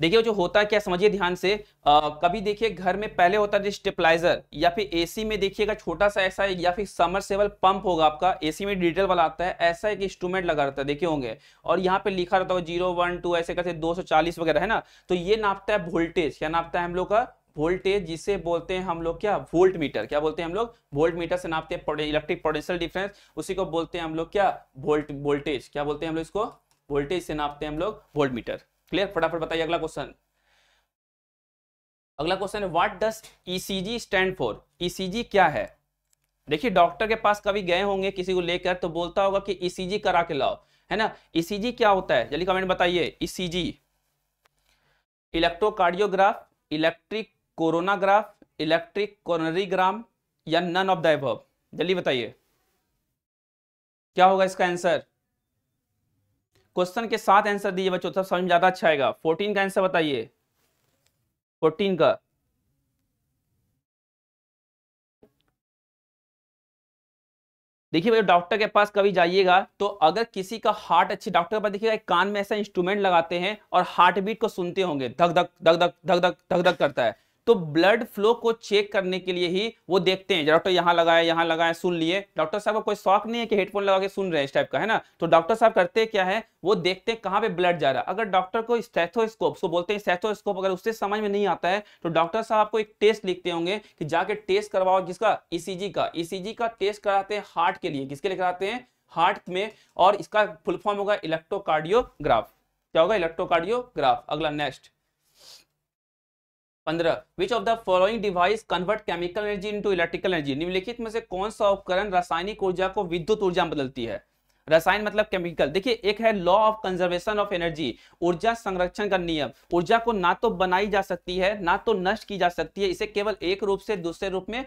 देखिए जो होता है क्या समझिए ध्यान से आ, कभी देखिए घर में पहले होता है स्टेपलाइजर या फिर एसी में देखिएगा छोटा सा ऐसा या फिर समरसेबल पंप होगा आपका एसी में डिटेल वाला आता है ऐसा एक इंस्ट्रूमेंट लगा रहता है देखे होंगे और यहाँ पे लिखा रहता है जीरो वन टू ऐसे करते दो सौ चालीस वगैरह है ना तो ये नापता है वोल्टेज क्या नापता है हम लोग का वोल्टेज जिसे बोलते हैं हम लोग क्या वोल्ट मीटर क्या बोलते हैं हम लोग वोल्ट मीटर से नापते हैं इलेक्ट्रिक पोटेंशियल डिफरेंस उसी को बोलते हैं हम लोग क्या वोल्ट वोल्टेज क्या बोलते हैं हम लोग इसको वोल्टेज से नापते हैं हम लोग वोल्ट मीटर क्लियर फटाफट बताइए अगला क्वेश्चन अगला क्वेश्चन है what does ECG stand for ECG क्या है देखिए डॉक्टर के पास कभी गए होंगे किसी को लेकर तो बोलता होगा कि ईसीजी e करा के लाओ है ना ईसीजी e क्या होता है जल्दी कमेंट बताइए ECG electrocardiograph electric coronagraph electric coronarygram या नन ऑफ द जल्दी बताइए क्या होगा इसका आंसर क्वेश्चन के साथ आंसर दीजिए बच्चों सब समझ ज्यादा अच्छा आएगा फोर्टीन का आंसर बताइए फोर्टीन का देखिए भाई डॉक्टर के पास कभी जाइएगा तो अगर किसी का हार्ट अच्छी डॉक्टर के पास देखिएगा एक कान में ऐसा इंस्ट्रूमेंट लगाते हैं और हार्ट बीट को सुनते होंगे धक धक धक धक धक धक धक धक करता है तो ब्लड फ्लो को चेक करने के लिए ही वो देखते हैं डॉक्टर यहाँ लगाए यहाँ लगाए सुन लिए डॉक्टर साहब का कोई शौक नहीं है कि हेडफोन लगा के सुन रहे हैं इस टाइप का है ना तो डॉक्टर साहब करते क्या है वो देखते हैं कहाँ पे ब्लड जा रहा है अगर डॉक्टर को स्टेथोस्कोप सो बोलते हैं स्टेथोस्कोप अगर उससे समझ में नहीं आता है तो डॉक्टर साहब आपको एक टेस्ट लिखते होंगे कि जाके टेस्ट करवाओ किसका ईसीजी e का ईसीजी e का टेस्ट कराते हैं हार्ट के लिए किसके लिए कराते हैं हार्ट में और इसका फुल फॉर्म होगा इलेक्ट्रोकार्डियोग्राफ क्या होगा इलेक्ट्रोकार्डियोग्राफ अगला नेक्स्ट पंद्रह which of the following device convert chemical energy into electrical energy निम्नलिखित में से कौन सा उपकरण रासायनिक ऊर्जा को विद्युत ऊर्जा बदलती है रसायन मतलब केमिकल देखिए एक है law of conservation of energy ऊर्जा संरक्षण का नियम ऊर्जा को ना तो बनाई जा सकती है ना तो नष्ट की जा सकती है इसे केवल एक रूप से दूसरे रूप में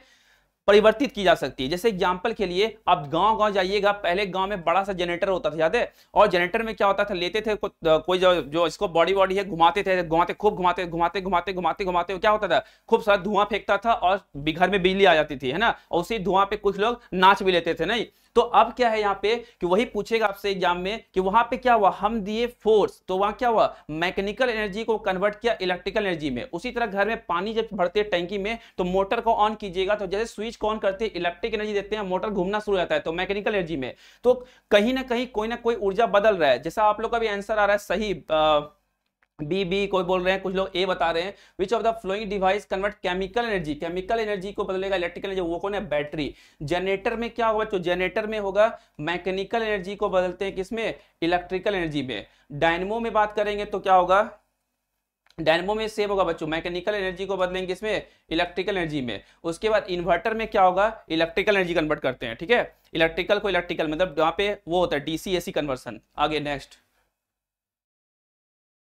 परिवर्तित की जा सकती है जैसे एग्जाम्पल के लिए आप गाँव गाँव जाइएगा पहले गाँव में बड़ा सा जनरेटर होता था याद है और जनरेटर में क्या होता था लेते थे कोई जो, जो इसको बॉडी बॉडी है घुमाते थे घुमाते खूब घुमाते घुमाते घुमाते घुमाते घुमाते क्या होता था खूब सारा धुआं फेंकता था और घर में बिजली आ जाती थी है ना और उसी धुआं पे कुछ लोग नाच भी लेते थे नहीं तो अब क्या है यहाँ पे कि वही पूछेगा आपसे एग्जाम में कि वहां पे क्या हुआ हम दिए फोर्स तो वहां क्या हुआ मैकेनिकल एनर्जी को कन्वर्ट किया इलेक्ट्रिकल एनर्जी में उसी तरह घर में पानी जब भरते हैं टैंकी में तो मोटर को ऑन कीजिएगा तो जैसे स्विच को ऑन करते हैं इलेक्ट्रिक एनर्जी देते हैं मोटर घूमना शुरू होता है तो मैकेनिकल एनर्जी में तो कहीं ना कहीं कोई ना कोई ऊर्जा बदल रहा है जैसा आप लोग का भी आंसर आ रहा है सही आ, बी बी कोई बोल रहे हैं कुछ लोग ए बता रहे हैं which of the following device convert chemical energy chemical energy को बदलेगा इलेक्ट्रिकल एनर्जी वो कौन है बैटरी जनरेटर में क्या होगा तो जनरेटर में होगा मैकेनिकल एनर्जी को बदलते हैं किसमें इलेक्ट्रिकल एनर्जी में डायनमो में बात करेंगे तो क्या होगा डायनमो में सेव होगा बच्चों मैकेनिकल एनर्जी को बदलेंगे इसमें इलेक्ट्रिकल एनर्जी में उसके बाद इन्वर्टर में क्या होगा इलेक्ट्रिकल एनर्जी कन्वर्ट करते हैं ठीक है इलेक्ट्रिकल को इलेक्ट्रिकल मतलब यहाँ पे वो होता है डीसी एसी कन्वर्सन आगे नेक्स्ट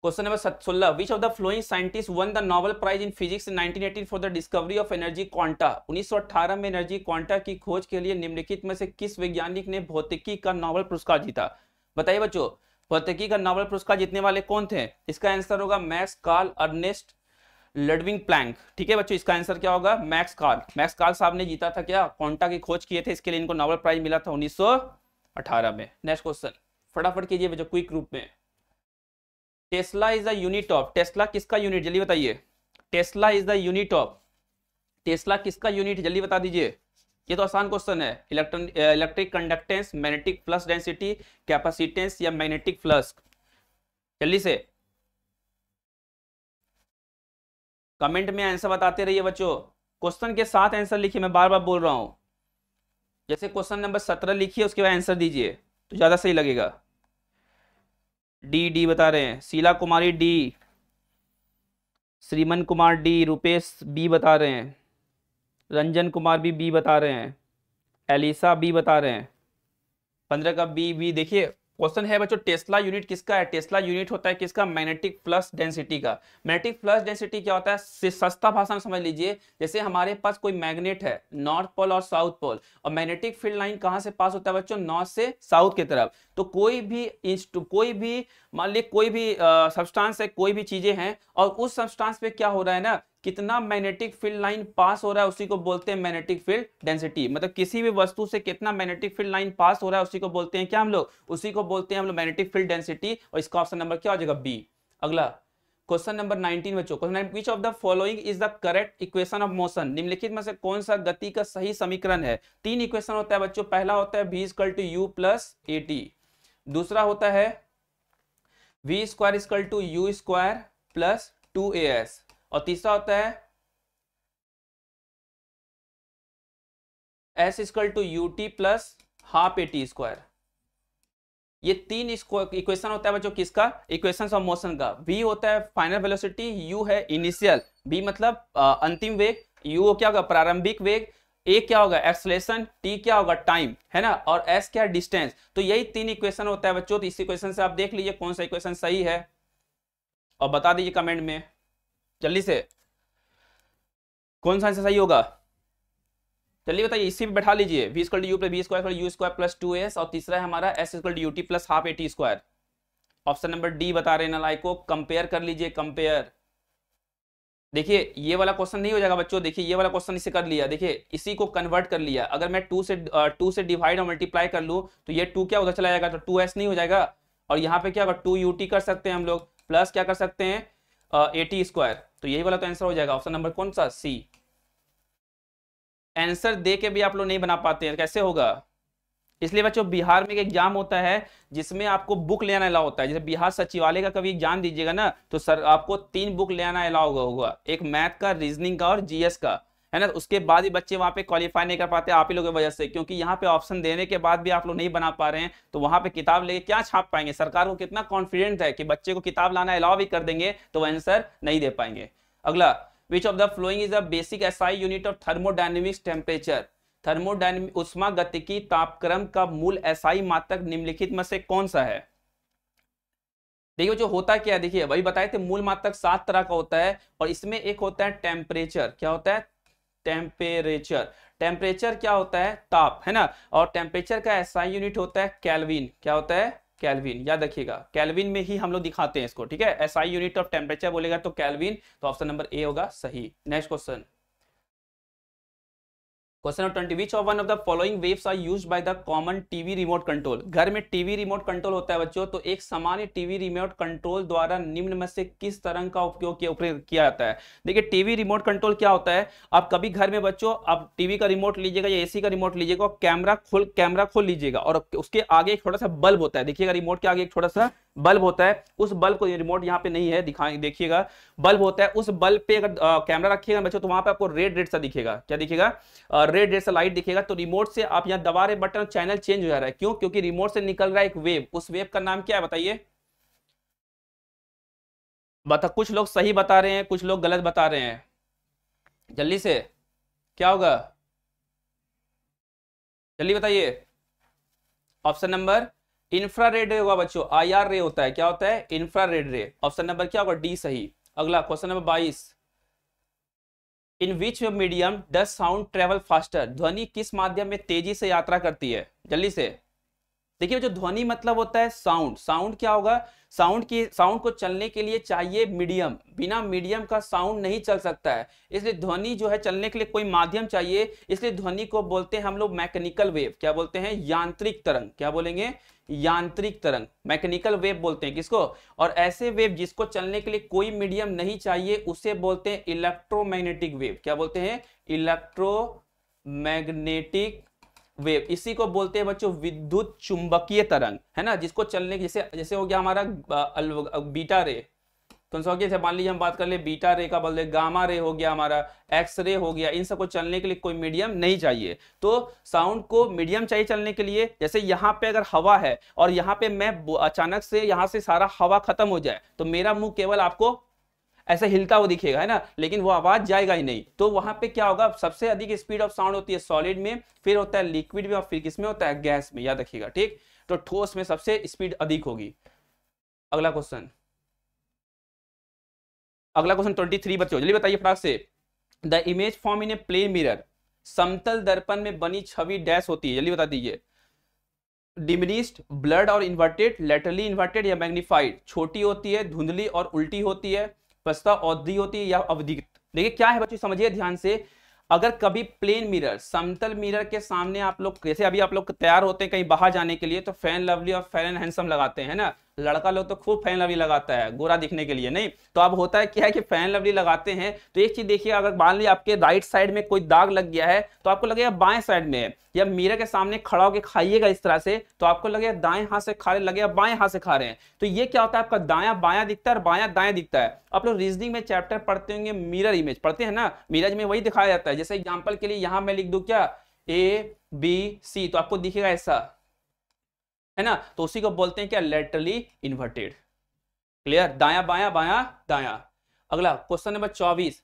क्वेश्चन नंबर सोलह which of the following scientist won the Nobel prize in physics in 1918 for the discovery of energy quanta 1918 में एनर्जी क्वांटा की खोज के लिए निम्नलिखित में से किस वैज्ञानिक ने भौतिकी का नोबल पुरस्कार जीता बताइए बच्चों भौतिकी का नोबल पुरस्कार जीतने वाले कौन थे इसका आंसर होगा Max Karl Ernst Ludwig Planck ठीक है बच्चों इसका आंसर क्या होगा मैक्स कार्ल मैक्स कार्ल साहब ने जीता था क्या क्वांटा की खोज किए थे इसके लिए इनको नोबल प्राइज मिला था उन्नीस में नेक्स्ट क्वेश्चन फटाफट कीजिए बच्चों क्विक रूप में tesla is the unit of tesla किसका यूनिट जल्दी बताइए tesla is the unit of tesla किसका यूनिट जल्दी बता दीजिए ये तो आसान क्वेश्चन है electron electric conductance magnetic flux density capacitance या मैग्नेटिक फ्लक्स जल्दी से कमेंट में आंसर बताते रहिए बच्चों क्वेश्चन के साथ आंसर लिखिए मैं बार बार बोल रहा हूँ जैसे क्वेश्चन नंबर सत्रह लिखिए उसके बाद आंसर दीजिए तो ज़्यादा सही लगेगा डी डी बता रहे हैं Sheela Kumari D Shriman Kumar D Rupesh B बता रहे हैं रंजन कुमार भी बी बता रहे हैं एलिसा बी बता रहे हैं पंद्रह का बी बी देखिए क्वेश्चन है बच्चों टेस्ला यूनिट किसका है टेस्ला यूनिट होता है किसका मैग्नेटिक प्लस डेंसिटी का मैग्नेटिक प्लस डेंसिटी क्या होता है सस्ता भाषा में समझ लीजिए जैसे हमारे पास कोई मैग्नेट है नॉर्थ पोल और साउथ पोल और मैग्नेटिक फील्ड लाइन कहाँ से पास होता है बच्चों नॉर्थ से साउथ की तरफ तो कोई भी तो कोई भी मान ली कोई भी सब्सटांस है कोई भी चीजें हैं और उस सब्सटांस पे क्या हो रहा है ना कितना मैग्नेटिक फील्ड लाइन पास हो रहा है उसी को बोलते हैं मैग्नेटिक फील्ड डेंसिटी मतलब किसी भी वस्तु से कितना मैग्नेटिक फील्ड लाइन पास हो रहा है उसी को बोलते हैं क्या हम लोग उसी को बोलते हैं हम लोग मैग्नेटिक फील्ड डेंसिटी और इसका ऑप्शन नंबर क्या हो जाएगा बी अगला क्वेश्चन नंबर 19 बच्चों question which of the following is the correct equation of motion निम्नलिखित में से कौन सा गति का सही समीकरण है तीन इक्वेशन होता है बच्चों पहला होता है v equal to u plus a t दूसरा होता है v square equal to u square plus two a s और तीसरा होता है s equal to u t plus half a t square ये तीन इक्वेशन होता है बच्चों किसका इक्वेशन ऑफ मोशन का वी होता है फाइनल वेलोसिटी यू है इनिशियल बी मतलब अंतिम वेग यू क्या होगा प्रारंभिक वेग ए क्या होगा एक्सलेशन टी क्या होगा टाइम है ना और एस क्या डिस्टेंस तो यही तीन इक्वेशन होता है बच्चों तो इस इक्वेशन से आप देख लीजिए कौन सा इक्वेशन सही है और बता दीजिए कमेंट में जल्दी से कौन सा आंसर सही होगा चलिए बताइए इसी पे बैठा लीजिए v d u plus v square u square plus two s और तीसरा है हमारा s d u t plus half a t square option number D बता रहे हैं लाइक को कंपेयर कर लीजिए कंपेयर देखिए ये वाला क्वेश्चन नहीं हो जाएगा बच्चों देखिए ये वाला क्वेश्चन इसे कर लिया देखिए इसी को कन्वर्ट कर लिया अगर मैं टू से टू से डिवाइड और मल्टीप्लाई कर लूँ तो ये टू क्या उधर चला जाएगा तो टू एस नहीं हो जाएगा और यहाँ पे क्या होगा टू यू टी कर सकते हैं हम लोग प्लस क्या कर सकते हैं टी स्क्वायर तो यही वाला तो आंसर हो जाएगा ऑप्शन नंबर कौन सा सी आंसर दे के भी आप लोग नहीं बना पाते हैं कैसे होगा इसलिए बच्चों बिहार में एक एग्जाम होता है जिसमें आपको बुक ले आना अलाउ होता है जैसे बिहार सचिवालय का कभी एग्जाम दीजिएगा ना तो सर आपको तीन बुक ले आना अलाउ होगा एक मैथ का रीजनिंग का और जीएस का है ना उसके बाद ही बच्चे वहाँ पे क्वालिफाई नहीं कर पाते आप ही लोगों की वजह से क्योंकि यहाँ पे ऑप्शन देने के बाद भी आप लोग नहीं बना पा रहे हैं तो वहाँ पे किताब लेके क्या छाप पाएंगे सरकार को कितना कॉन्फिडेंट है कि बच्चे को किताब लाना अलाउ भी कर देंगे तो वह आंसर नहीं दे पाएंगे अगला which of the following is a basic SI unit of thermodynamics temperature thermodynamic उष्मा गतिकी तापक्रम का मूल एसआई मात्रक निम्नलिखित में से कौन सा है देखिए जो होता क्या है देखिए वही बताए थे मूल मात्रक सात तरह का होता है और इसमें एक होता है टेम्परेचर क्या होता है टेम्परेचर टेम्परेचर क्या होता है ताप है ना और टेम्परेचर का ऐसा यूनिट होता है कैलविन क्या होता है कैलविन याद रखिएगा कैलविन में ही हम लोग दिखाते हैं इसको ठीक है एसआई यूनिट ऑफ टेम्परेचर बोलेगा तो कैलविन तो ऑप्शन नंबर ए होगा सही next question question number twenty which of one of the following waves are use by the common TV remote control घर में टीवी रिमोट कंट्रोल होता है बच्चों तो एक सामान्य टीवी रिमोट कंट्रोल द्वारा निम्न में से किस तरंग का उपयोग किया जाता है देखिए टीवी रिमोट कंट्रोल क्या होता है आप कभी घर में बच्चों आप टीवी का रिमोट लीजिएगा या एसी का रिमोट लीजिएगा और कैमरा खोल कैमरा खोल लीजिएगा और उसके आगे एक छोटा सा बल्ब होता है देखिएगा रिमोट के आगे एक छोटा सा बल्ब होता है उस बल्ब को रिमोट यहाँ पे नहीं है दिखाई देखिएगा बल्ब होता है उस बल्ब पे अगर कैमरा रखिएगा बच्चों तो वहां पे आपको रेड रेड सा दिखेगा क्या दिखेगा रेड रेड जैसा लाइट दिखेगा तो रिमोट से आप यहाँ दबा रहे बटन चैनल चेंज हो जा रहा है क्यों क्योंकि रिमोट से निकल रहा है एक वेव उस वेव का नाम क्या है बताइए बता कुछ लोग सही बता रहे हैं कुछ लोग गलत बता रहे हैं जल्दी से क्या होगा जल्दी बताइए ऑप्शन नंबर इंफ्रा रेड रे होगा बच्चों आई आर रे होता है क्या होता है infrared ray option number क्या होगा डी सही अगला क्वेश्चन नंबर बाईस in which medium does sound travel faster ध्वनि किस माध्यम में तेजी से यात्रा करती है जल्दी से देखिए जो ध्वनि मतलब होता है साउंड साउंड क्या होगा साउंड की साउंड को चलने के लिए चाहिए मीडियम बिना मीडियम का साउंड नहीं चल सकता है इसलिए ध्वनि जो है चलने के लिए कोई माध्यम चाहिए इसलिए ध्वनि को बोलते हैं हम लोग मैकेनिकल वेव क्या बोलते हैं यांत्रिक तरंग क्या बोलेंगे यांत्रिक तरंग मैकेनिकल वेव बोलते हैं किसको और ऐसे वेव जिसको चलने के लिए कोई मीडियम नहीं चाहिए उसे बोलते हैं इलेक्ट्रोमैग्नेटिक वेव क्या बोलते हैं इलेक्ट्रो मैग्नेटिक वेव इसी को बोलते हैं बच्चों विद्युत चुंबकीय तरंग है ना जिसको चलने की जैसे जैसे हो गया हमारा बीटा रे कौन सा हो गया मान लीजिए हम बात कर ले बीटा रे का बोल बदले गामा रे हो गया हमारा एक्स रे हो गया इन सबको चलने के लिए कोई मीडियम नहीं चाहिए तो साउंड को मीडियम चाहिए चलने के लिए जैसे यहाँ पे अगर हवा है और यहाँ पे मैं अचानक से यहाँ से सारा हवा खत्म हो जाए तो मेरा मुंह केवल आपको ऐसे हिलता हुआ दिखेगा है ना लेकिन वो आवाज जाएगा ही नहीं तो वहां पे क्या होगा सबसे अधिक स्पीड ऑफ साउंड होती है सॉलिड में फिर होता है लिक्विड में और फिर किसमें होता है गैस में याद रखिएगा ठीक तो ठोस में सबसे स्पीड अधिक होगी अगला क्वेश्चन अगला क्वेश्चन ट्वेंटी थ्री बच्चों जल्दी बताइए फटाक से the image form in a plane mirror समतल दर्पण में बनी छवि डैश होती है जल्दी बता दीजिए डिमिनिस्ड ब्लड और इन्वर्टेड लेटरली इन्वर्टेड या मैग्निफाइड छोटी होती है धुंधली और उल्टी होती है वस्तुता औधि होती है या अवधि देखिए क्या है बच्चों समझिए ध्यान से अगर कभी प्लेन मिरर समतल मिरर के सामने आप लोग कैसे अभी आप लोग तैयार होते हैं कहीं बाहर जाने के लिए तो फैन लवली और फैन एंड हैंडसम लगाते हैं ना लड़का लोग तो खूब फैन लवली लगाता है गोरा दिखने के लिए नहीं तो अब होता है क्या है कि फैन लवली लगाते हैं तो एक चीज देखिए अगर मान ली आपके राइट साइड में कोई दाग लग गया है तो आपको लगेगा बाएं साइड में या मीर के सामने खड़ा होकर खाइएगा इस तरह से तो आपको लगेगा दाएं हाथ से खा रहे लगेगा बाएं हाथ से खा रहे हैं तो ये क्या होता है आपका दाया बाया दिखता है बाया दाया दिखता है आप लोग रीजनिंग में चैप्टर पढ़ते होंगे मिरर इमेज पढ़ते हैं ना मीरज में वही दिखाया जाता है जैसे एग्जाम्पल के लिए यहां मैं लिख दू क्या ए बी सी तो आपको दिखेगा ऐसा है ना तो उसी को बोलते हैं क्या लेटरली इन्वर्टेड क्लियर दाया बाया बाया दाया अगला क्वेश्चन नंबर चौबीस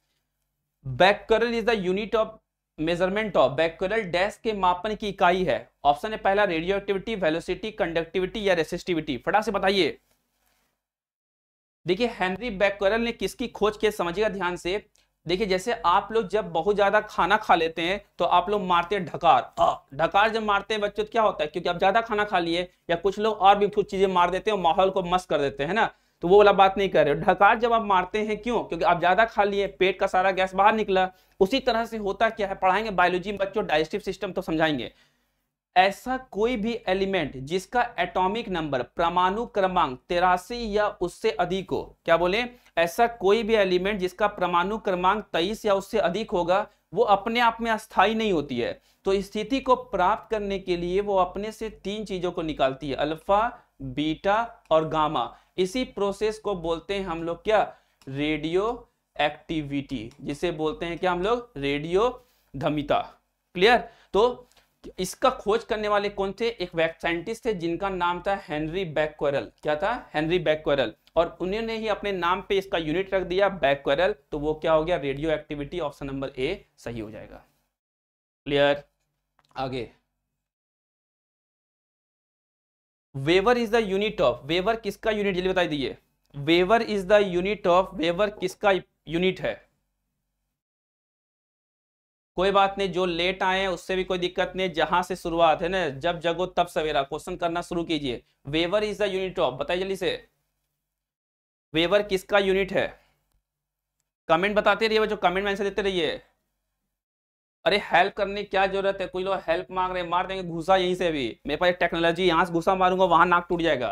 becquerel is the unit of measurement of becquerel dash के मापन की इकाई है ऑप्शन है पहला रेडियो एक्टिविटी वेलोसिटी कंडक्टिविटी या रेसिस्टिविटी फटा से बताइए देखिए हेनरी बैकल ने किसकी खोज के समझिएगा ध्यान से देखिए जैसे आप लोग जब बहुत ज्यादा खाना खा लेते हैं तो आप लोग मारते हैं ढकार हाँ, ढकार जब मारते हैं बच्चों तो क्या होता है क्योंकि आप ज्यादा खाना खा लिए या कुछ लोग और भी कुछ चीजें मार देते हैं और माहौल को मस्त कर देते हैं ना तो वो वाला बात नहीं कर रहे ढकार जब आप मारते हैं क्यों क्योंकि आप ज्यादा खा लिए पेट का सारा गैस बाहर निकला उसी तरह से होता क्या है पढ़ाएंगे बायोलॉजी में बच्चों डाइजेस्टिव सिस्टम तो समझाएंगे ऐसा कोई भी एलिमेंट जिसका एटॉमिक नंबर परमाणु क्रमांक तेरासी या उससे अधिक हो क्या बोले ऐसा कोई भी एलिमेंट जिसका परमाणु क्रमांक तेईस या उससे अधिक होगा वो अपने आप में अस्थाई नहीं होती है तो स्थिति को प्राप्त करने के लिए वो अपने से तीन चीजों को निकालती है अल्फा बीटा और गामा इसी प्रोसेस को बोलते हैं हम लोग क्या रेडियो एक्टिविटी जिसे बोलते हैं क्या हम लोग रेडियो धमिता क्लियर तो इसका खोज करने वाले कौन थे एक साइंटिस्ट थे जिनका नाम था हेनरी बैकवरल क्या था हेनरी बैकवरल और उन्होंने ही अपने नाम पे इसका यूनिट रख दिया बैकवरल तो वो क्या हो गया radioactivity option number A सही हो जाएगा क्लियर आगे weber is the unit of weber किसका यूनिट जल्दी बताई दीजिए weber is the unit of weber किसका यूनिट है कोई बात नहीं जो लेट आए हैं उससे भी कोई दिक्कत नहीं जहां से शुरुआत है ना जब जगो तब सवेरा क्वेश्चन करना शुरू कीजिए weber is the unit of बताइए जल्दी से वेवर किसका यूनिट है कमेंट बताते रहिए बच्चों कमेंट में आंसर देते रहिए अरे हेल्प करने की क्या जरूरत है कोई लोग हेल्प मांग रहे मार देंगे घुसा यहीं से भी मेरे पास टेक्नोलॉजी यहाँ से घुसा मारूंगा वहां नाक टूट जाएगा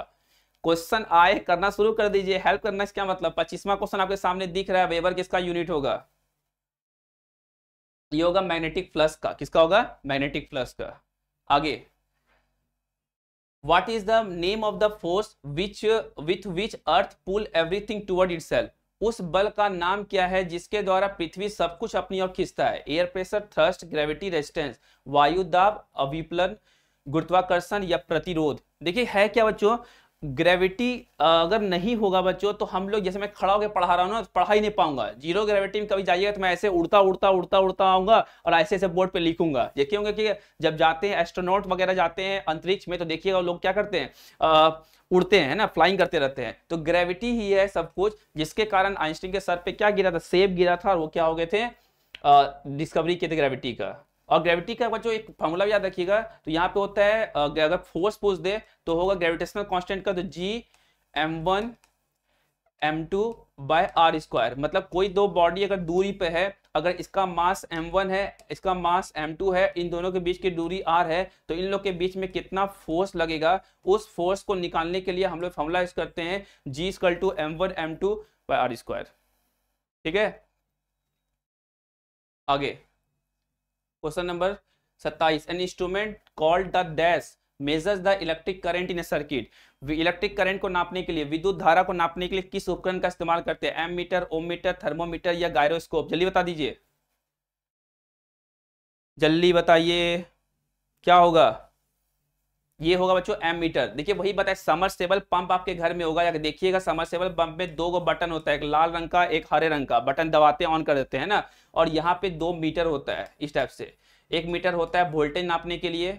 क्वेश्चन आए करना शुरू कर दीजिए हेल्प करना क्या मतलब पच्चीसवा क्वेश्चन आपके सामने दिख रहा है वेवर किसका यूनिट होगा ये होगा मैग्नेटिक प्लस का किसका होगा मैग्नेटिक प्लस का आगे what is the name of the force which with which earth pull everything toward itself उस बल का नाम क्या है जिसके द्वारा पृथ्वी सब कुछ अपनी ओर खींचता है air pressure thrust gravity resistance वायु दाब अविपलन गुरुत्वाकर्षण या प्रतिरोध देखिए है क्या बच्चों ग्रेविटी अगर नहीं होगा बच्चों तो हम लोग जैसे मैं खड़ा होकर पढ़ा रहा हूँ ना पढ़ा ही नहीं पाऊंगा जीरो ग्रेविटी में कभी जाइएगा तो मैं ऐसे उड़ता उड़ता उड़ता उड़ता आऊंगा और ऐसे ऐसे बोर्ड पे लिखूंगा ये क्यों कि जब जाते हैं एस्ट्रोनॉट वगैरह जाते हैं अंतरिक्ष में तो देखिएगा लोग क्या करते हैं आ, उड़ते हैं ना फ्लाइंग करते रहते हैं तो ग्रेविटी ही है सब कुछ जिसके कारण आइंस्टीन के सर पर क्या गिरा था सेब गिरा था और वो क्या हो गए थे डिस्कवरी किए थे ग्रेविटी का और ग्रेविटी का जो एक फॉर्मूला याद रखिएगा तो यहाँ पे होता है अगर फोर्स पूछ दे तो होगा ग्रेविटेशनल कॉन्स्टेंट का तो G m one m two by r square मतलब कोई दो बॉडी अगर दूरी पे है अगर इसका मास m1 है इसका मास m2 है इन दोनों के बीच की दूरी r है तो इन लोग के बीच में कितना फोर्स लगेगा उस फोर्स को निकालने के लिए हम लोग फॉर्मूला यूज करते हैं g equal to m one m two by r square ठीक है आगे क्वेश्चन नंबर सत्ताईस an instrument called the dash measures the electric current in a circuit electric current को नापने के लिए विद्युत धारा को नापने के लिए किस उपकरण का इस्तेमाल करते हैं ammeter ohmmeter thermometer या गायरोस्कोप जल्दी बता दीजिए जल्दी बताइए क्या होगा ये होगा बच्चों एम मीटर देखिए वही बताए समरसेबल पंप आपके घर में होगा या देखिएगा समरसेबल पंप में दो गो बटन होता है एक लाल रंग का एक हरे रंग का बटन दबाते ऑन कर देते हैं ना और यहाँ पे दो मीटर होता है इस टाइप से एक मीटर होता है वोल्टेज नापने के लिए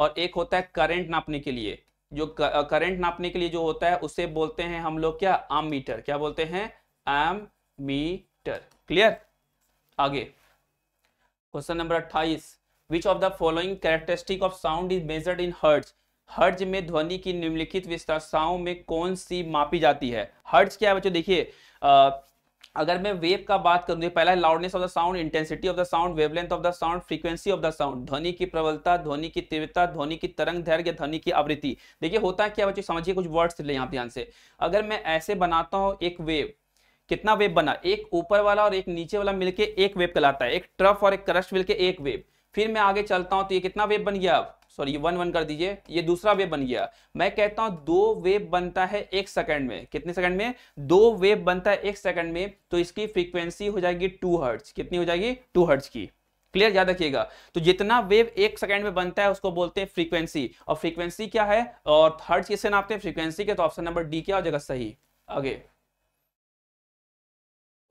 और एक होता है करंट नापने के लिए जो करंट नापने के लिए जो होता है उसे बोलते हैं हम लोग क्या आम मीटर क्या बोलते हैं आम मीटर क्लियर आगे क्वेश्चन नंबर अट्ठाईस which of the following characteristic of sound is measured in hertz hertz में ध्वनि की निम्नलिखित विशेषताओं में कौन सी मापी जाती है हर्ज क्या है बच्चों देखिए अगर मैं वेव का बात करूं पहला है loudness of the sound intensity of the sound wavelength of the sound frequency of the sound ध्वनि की प्रबलता ध्वनि की तीव्रता ध्वनि की तरंग धैर्य ध्वनि की आवृत्ति देखिए होता है क्या बच्चों समझिए कुछ वर्ड्स ले यहाँ ध्यान से अगर मैं ऐसे बनाता हूँ एक वेव कितना वेव बना एक ऊपर वाला और एक नीचे वाला मिलकर एक वेव कहलाता है एक ट्रफ और एक क्रश मिलकर एक वेव फिर मैं आगे चलता हूं तो ये कितना वेब बन गया अब सॉरी वन वन कर दीजिए ये दूसरा वेब बन गया मैं कहता हूं दो वेब बनता है एक सेकंड में कितने सेकंड में दो वेब बनता है एक सेकंड में तो इसकी फ्रीक्वेंसी हो जाएगी टू हर्ट्स कितनी हो जाएगी टू हर्ट्स की क्लियर याद रखिएगा तो जितना वेव एक सेकंड में बनता है उसको बोलते हैं फ्रीक्वेंसी और फ्रीक्वेंसी क्या है और हर्ट्स किससे नापते हैं फ्रीक्वेंसी के तो ऑप्शन नंबर डी क्या हो जाएगा सही आगे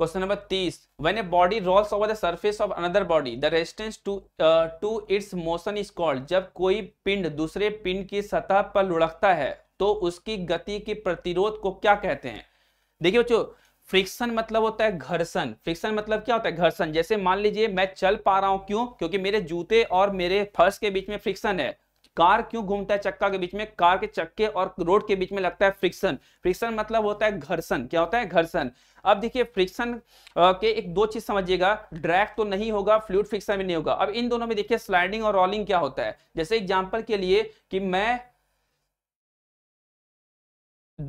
क्वेश्चन नंबर तीस when a body rolls over the surface of another body the resistance to to its motion is called जब कोई पिंड दूसरे पिंड की सतह पर लुढ़कता है तो उसकी गति की प्रतिरोध को क्या कहते हैं देखिए बच्चों फ्रिक्शन मतलब होता है घर्षण फ्रिक्शन मतलब क्या होता है घर्षण जैसे मान लीजिए मैं चल पा रहा हूं क्यों क्योंकि मेरे जूते और मेरे फर्श के बीच में फ्रिक्शन है कार क्यों घूमता है चक्का के बीच में कार के चक्के और रोड के बीच में लगता है फ्रिक्शन फ्रिक्शन मतलब होता है घर्षण क्या होता है घर्षण अब देखिए फ्रिक्शन के एक दो चीज समझिएगा ड्रैग तो नहीं होगा फ्लूड फ्रिक्शन भी नहीं होगा अब इन दोनों में देखिए स्लाइडिंग और रोलिंग क्या होता है जैसे एग्जाम्पल के लिए कि मैं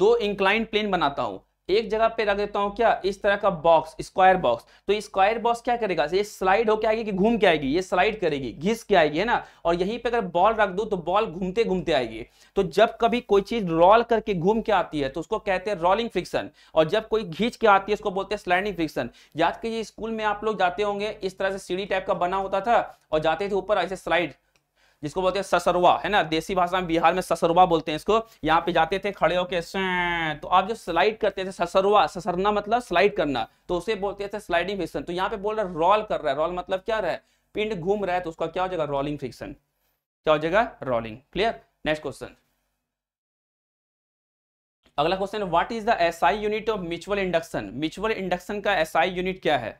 दो इंक्लाइन प्लेन बनाता हूं एक जगह पे रख देता हूँ क्या इस तरह का बॉक्स स्क्वायर बॉक्स तो स्क्वायर बॉक्स क्या करेगा ये स्लाइड होके आएगी कि घूम के आएगी ये स्लाइड करेगी घिस के आएगी है ना और यहीं पे अगर बॉल रख दू तो बॉल घूमते घूमते आएगी तो जब कभी कोई चीज रोल करके घूम के आती है तो उसको कहते हैं रोलिंग फ्रिक्शन और जब कोई घींच के आती है उसको बोलते हैं स्लाइडिंग फ्रिक्शन याद करिए स्कूल में आप लोग जाते होंगे इस तरह से सीढ़ी टाइप का बना होता था और जाते थे ऊपर ऐसे स्लाइड जिसको बोलते हैं ससरवा है ना देसी भाषा में बिहार में ससरवा बोलते हैं इसको यहाँ पे जाते थे खड़े होके तो आप जो स्लाइड करते थे ससरवा ससरना मतलब स्लाइड करना तो उसे बोलते थे स्लाइडिंग फ्रिक्शन तो यहाँ पे बोल रहे रोल कर रहा है रोल मतलब क्या रहा है पिंड घूम रहा है तो उसका क्या हो जाएगा रोलिंग फ्रिक्शन क्या हो जाएगा रोलिंग क्लियर नेक्स्ट क्वेश्चन अगला question what is the SI unit of mutual induction mutual induction का एसआई यूनिट क्या है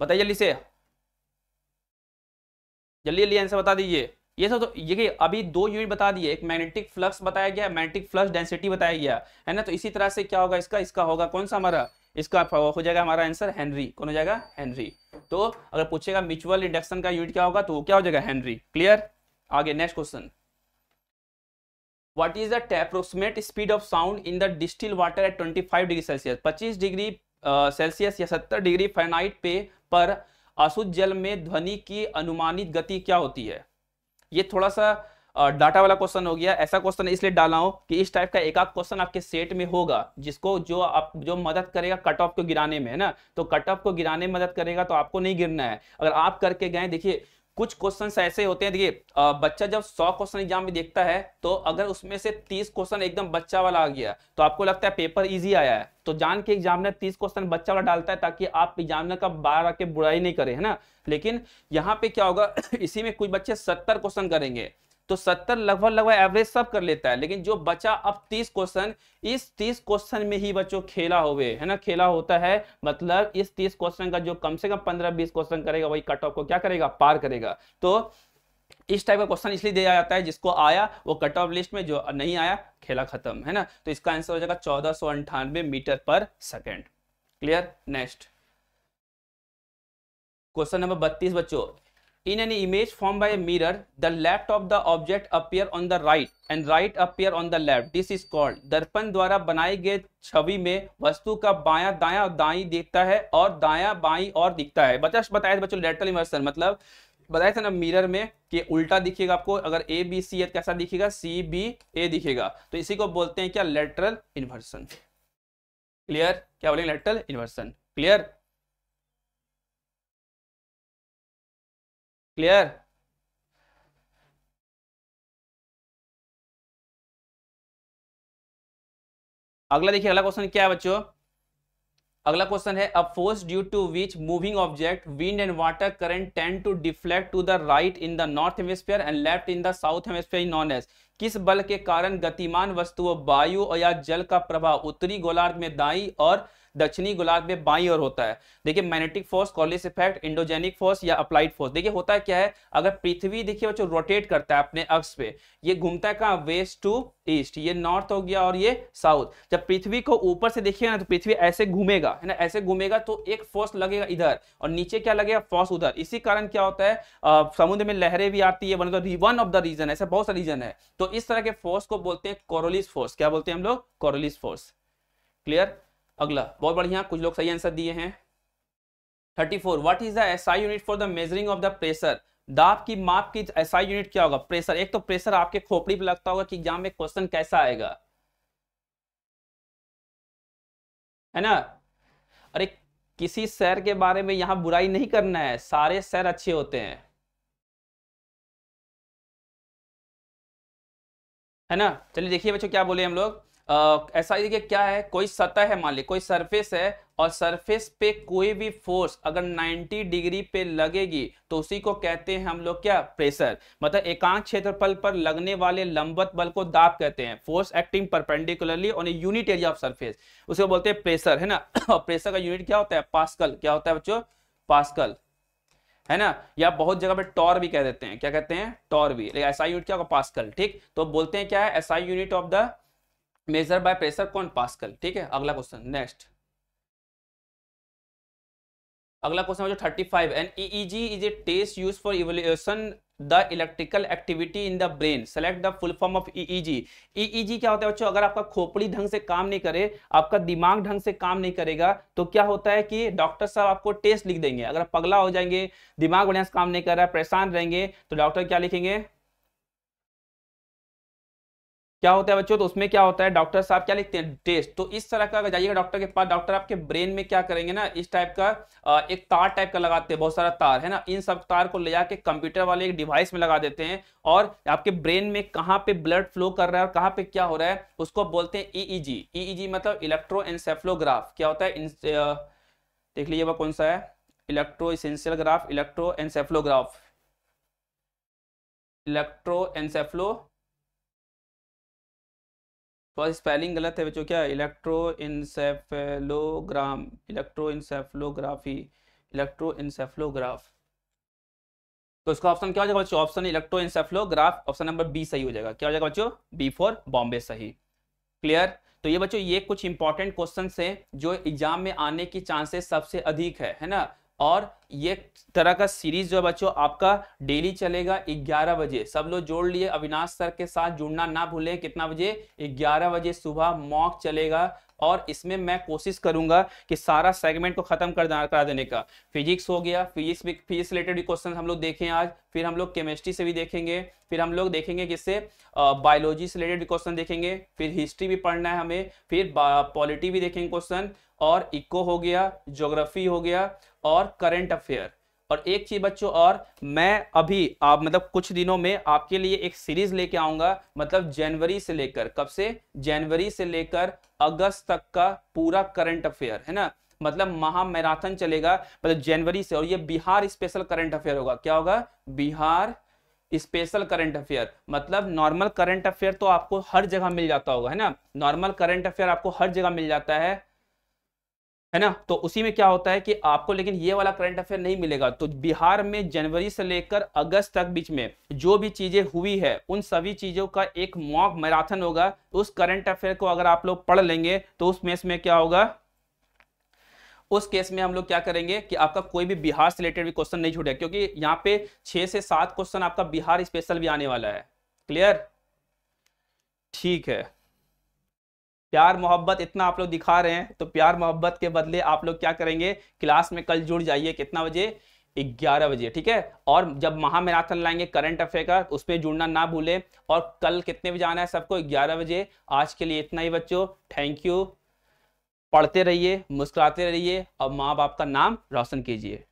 बताइए जल्दी से जल्दी जल्दी आंसर बता दीजिए ये सब तो ये अभी दो यूनिट बता दिए एक मैग्नेटिक फ्लक्स बताया गया मैग्नेटिक फ्लक्स डेंसिटी बताया गया है ना तो इसी तरह से क्या होगा इसका इसका होगा कौन सा हमारा इसका हो जाएगा हमारा आंसर हेनरी कौन हो जाएगा हेनरी तो अगर पूछेगा म्यूचुअल इंडक्शन का यूनिट क्या होगा तो क्या हो जाएगा हेनरी क्लियर आगे next question what is the approximate speed of sound in the distil water at 25 degree Celsius 25 degree Celsius या 70 डिग्री फेनाइट पे पर अशुद्ध जल में ध्वनि की अनुमानित गति क्या होती है ये थोड़ा सा डाटा वाला क्वेश्चन हो गया ऐसा क्वेश्चन इसलिए डाला हूं कि इस टाइप का एक आध क्वेश्चन आपके सेट में होगा जिसको जो आप जो मदद करेगा कट ऑफ को गिराने में है ना तो कट ऑफ को गिराने में मदद करेगा तो आपको नहीं गिरना है अगर आप करके गए देखिए कुछ क्वेश्चन ऐसे होते हैं देखिए बच्चा जब 100 क्वेश्चन एग्जाम में देखता है तो अगर उसमें से 30 क्वेश्चन एकदम बच्चा वाला आ गया तो आपको लगता है पेपर इजी आया है तो जान के एग्जामिनर 30 क्वेश्चन बच्चा वाला डालता है ताकि आप एग्जामिनर का बार आके बुराई नहीं करें है ना लेकिन यहाँ पे क्या होगा इसी में कुछ बच्चे सत्तर क्वेश्चन करेंगे तो 70 लगभग लगभग एवरेज सब कर लेता है लेकिन जो बचा अब 30 क्वेश्चन इस 30 क्वेश्चन में ही बच्चों खेला हुए है ना खेला होता है मतलब इस 30 क्वेश्चन का जो कम से कम 15-20 क्वेश्चन करेगा वही कट ऑफ को क्या करेगा पार करेगा तो इस टाइप का क्वेश्चन इसलिए दिया जाता है जिसको आया वो कट ऑफ लिस्ट में जो नहीं आया खेला खत्म है ना तो इसका आंसर हो जाएगा चौदह मीटर पर second clear next question number बत्तीस बच्चों in an image formed by a mirror the left of the object appear on the right and right appear on the left this is called दर्पण द्वारा बनाए गए छवि में वस्तु का बायां दायां और दाईं दिखता है और दायां बाईं और दिखता है बच्चा बताया बच्चों लेटरल इन्वर्सन मतलब बताया था ना मिरर में कि उल्टा दिखेगा आपको अगर ए बी सी है कैसा दिखेगा सी बी ए दिखेगा तो इसी को बोलते हैं क्या लेटरल इन्वर्सन क्लियर क्या बोलेंगे लेटरल इन्वर्सन क्लियर क्लियर अगला देखिए अगला क्वेश्चन क्या है बच्चों अगला क्वेश्चन है a force due to which moving object wind and water current tend to deflect to the right in the north hemisphere and left in the south hemisphere known as किस बल के कारण गतिमान वस्तुओं वायु या जल का प्रभाव उत्तरी गोलार्ध में दाई और दक्षिणी गोलार्ध में बाई और होता है देखिए magnetic force Coriolis effect endogenic force या अप्लाइड फोर्स देखिए होता है क्या है अगर पृथ्वी देखिए बच्चों रोटेट करता है अपने अक्ष पे ये घूमता है कहाँ वेस्ट टू ईस्ट ये नॉर्थ हो गया और ये साउथ जब पृथ्वी को ऊपर से देखिए ना तो पृथ्वी ऐसे घूमेगा है ना ऐसे घूमेगा तो एक फोर्स लगेगा इधर और नीचे क्या लगेगा फोर्स उधर इसी कारण क्या होता है समुद्र में लहरें भी आती है वन ऑफ द रीजन ऐसा बहुत सा रीजन है तो इस तरह के फोर्स को बोलते हैं कोरोलिस फोर्स क्या बोलते हैं हम लोग कोरोलिस फोर्स क्लियर अगला बहुत बढ़िया कुछ लोग सही आंसर दिए हैं thirty four what is the S I unit for the measuring of the pressure दाब की माप की एस आई यूनिट क्या होगा प्रेशर एक तो प्रेशर आपके खोपड़ी पे लगता होगा कि एग्जाम में क्वेश्चन कैसा आएगा है ना अरे किसी शहर के बारे में यहां बुराई नहीं करना है सारे शहर अच्छे होते हैं है ना चलिए देखिए बच्चों क्या बोले हम लोग ऐसा देखिए क्या है कोई सतह है मान ली कोई सरफेस है और सरफेस पे कोई भी फोर्स अगर 90 डिग्री पे लगेगी तो उसी को कहते हैं हम लोग क्या प्रेशर मतलब एकांक क्षेत्रफल पर लगने वाले लंबत बल को दाब कहते हैं force acting perpendicularly on unit area of surface उसको बोलते हैं प्रेशर है ना और प्रेशर का यूनिट क्या होता है पास्कल क्या होता है बच्चों पास्कल है ना या बहुत जगह पे टॉर भी कह देते हैं क्या कहते हैं टॉर भी एसआई यूनिट क्या होगा पास्कल ठीक तो बोलते हैं क्या है SI unit of the measure by pressure कौन पास्कल ठीक है अगला क्वेश्चन नेक्स्ट अगला क्वेश्चन है जो 35 an EEG is a test use for evolution the electrical activity in the brain select the full form of EEG EEG क्या होता है बच्चों अगर आपका खोपड़ी ढंग से काम नहीं करे आपका दिमाग ढंग से काम नहीं करेगा तो क्या होता है कि डॉक्टर साहब आपको टेस्ट लिख देंगे अगर पगला हो जाएंगे दिमाग बढ़िया से काम नहीं कर रहा है परेशान रहेंगे तो डॉक्टर क्या लिखेंगे क्या होता है बच्चों तो उसमें क्या होता है डॉक्टर साहब क्या लिखते हैं टेस्ट तो इस तरह का अगर जाइएगा डॉक्टर के पास डॉक्टर आपके ब्रेन में क्या करेंगे ना इस टाइप का एक तार टाइप का लगाते हैं बहुत सारा तार है ना इन सब तार को ले जाके कंप्यूटर वाले एक डिवाइस में लगा देते हैं और आपके ब्रेन में कहाँ पे ब्लड फ्लो कर रहा है और कहाँ पे क्या हो रहा है उसको बोलते हैं E e EEG e e मतलब इलेक्ट्रो इलेक्ट्रोएनसेफ्लोग्राफ क्या होता है देख लीजिए वह कौन सा है electro essential graph electroencephalograph electroencephalo तो स्पेलिंग गलत है बच्चों क्या electroencephalogram electroencephalography electroencephalograph तो इसका ऑप्शन क्या हो जाएगा बच्चों option electroencephalograph option number B सही हो जाएगा क्या हो जाएगा बच्चों बी फॉर बॉम्बे सही क्लियर तो ये बच्चों ये कुछ इंपॉर्टेंट क्वेश्चन है जो एग्जाम में आने की चांसेस सबसे अधिक है है ना और ये तरह का सीरीज जो है बच्चों आपका डेली चलेगा 11 बजे सब लोग जोड़ लिए अविनाश सर के साथ जुड़ना ना भूलें कितना बजे 11 बजे सुबह मॉक चलेगा और इसमें मैं कोशिश करूंगा कि सारा सेगमेंट को खत्म कर करा देने का फिजिक्स हो गया फिजिक्स भी फिजिक्स रिलेटेड भी क्वेश्चन हम लोग देखें आज फिर हम लोग केमिस्ट्री से भी देखेंगे फिर हम लोग देखेंगे किससे बायोलॉजी से रिलेटेड क्वेश्चन देखेंगे फिर हिस्ट्री भी पढ़ना है हमें फिर पॉलिटी भी देखेंगे क्वेश्चन और इको हो गया ज्योग्राफी हो गया और करंट अफेयर और एक चीज बच्चों और मैं अभी आप मतलब कुछ दिनों में आपके लिए एक सीरीज लेके आऊंगा मतलब जनवरी से लेकर कब से जनवरी से लेकर अगस्त तक का पूरा करंट अफेयर है ना मतलब महामैराथन चलेगा मतलब जनवरी से और ये बिहार स्पेशल करंट अफेयर होगा क्या होगा बिहार स्पेशल करंट अफेयर मतलब नॉर्मल करंट अफेयर तो आपको हर जगह मिल जाता होगा है ना नॉर्मल करंट अफेयर आपको हर जगह मिल जाता है है ना तो उसी में क्या होता है कि आपको लेकिन ये वाला करंट अफेयर नहीं मिलेगा तो बिहार में जनवरी से लेकर अगस्त तक बीच में जो भी चीजें हुई है उन सभी चीजों का एक मॉक मैराथन होगा उस करंट अफेयर को अगर आप लोग पढ़ लेंगे तो उस मेस में क्या होगा उस केस में हम लोग क्या करेंगे कि आपका कोई भी बिहार से रिलेटेड भी क्वेश्चन नहीं छूटेगा क्योंकि यहाँ पे छह से सात क्वेश्चन आपका बिहार स्पेशल भी आने वाला है क्लियर ठीक है प्यार मोहब्बत इतना आप लोग दिखा रहे हैं तो प्यार मोहब्बत के बदले आप लोग क्या करेंगे क्लास में कल जुड़ जाइए कितना बजे ग्यारह बजे ठीक है और जब महामैराथन लाएंगे करंट अफेयर का उसमें जुड़ना ना भूले और कल कितने बजे आना है सबको ग्यारह बजे आज के लिए इतना ही बच्चों थैंक यू पढ़ते रहिए मुस्कुराते रहिए और माँ बाप का नाम रोशन कीजिए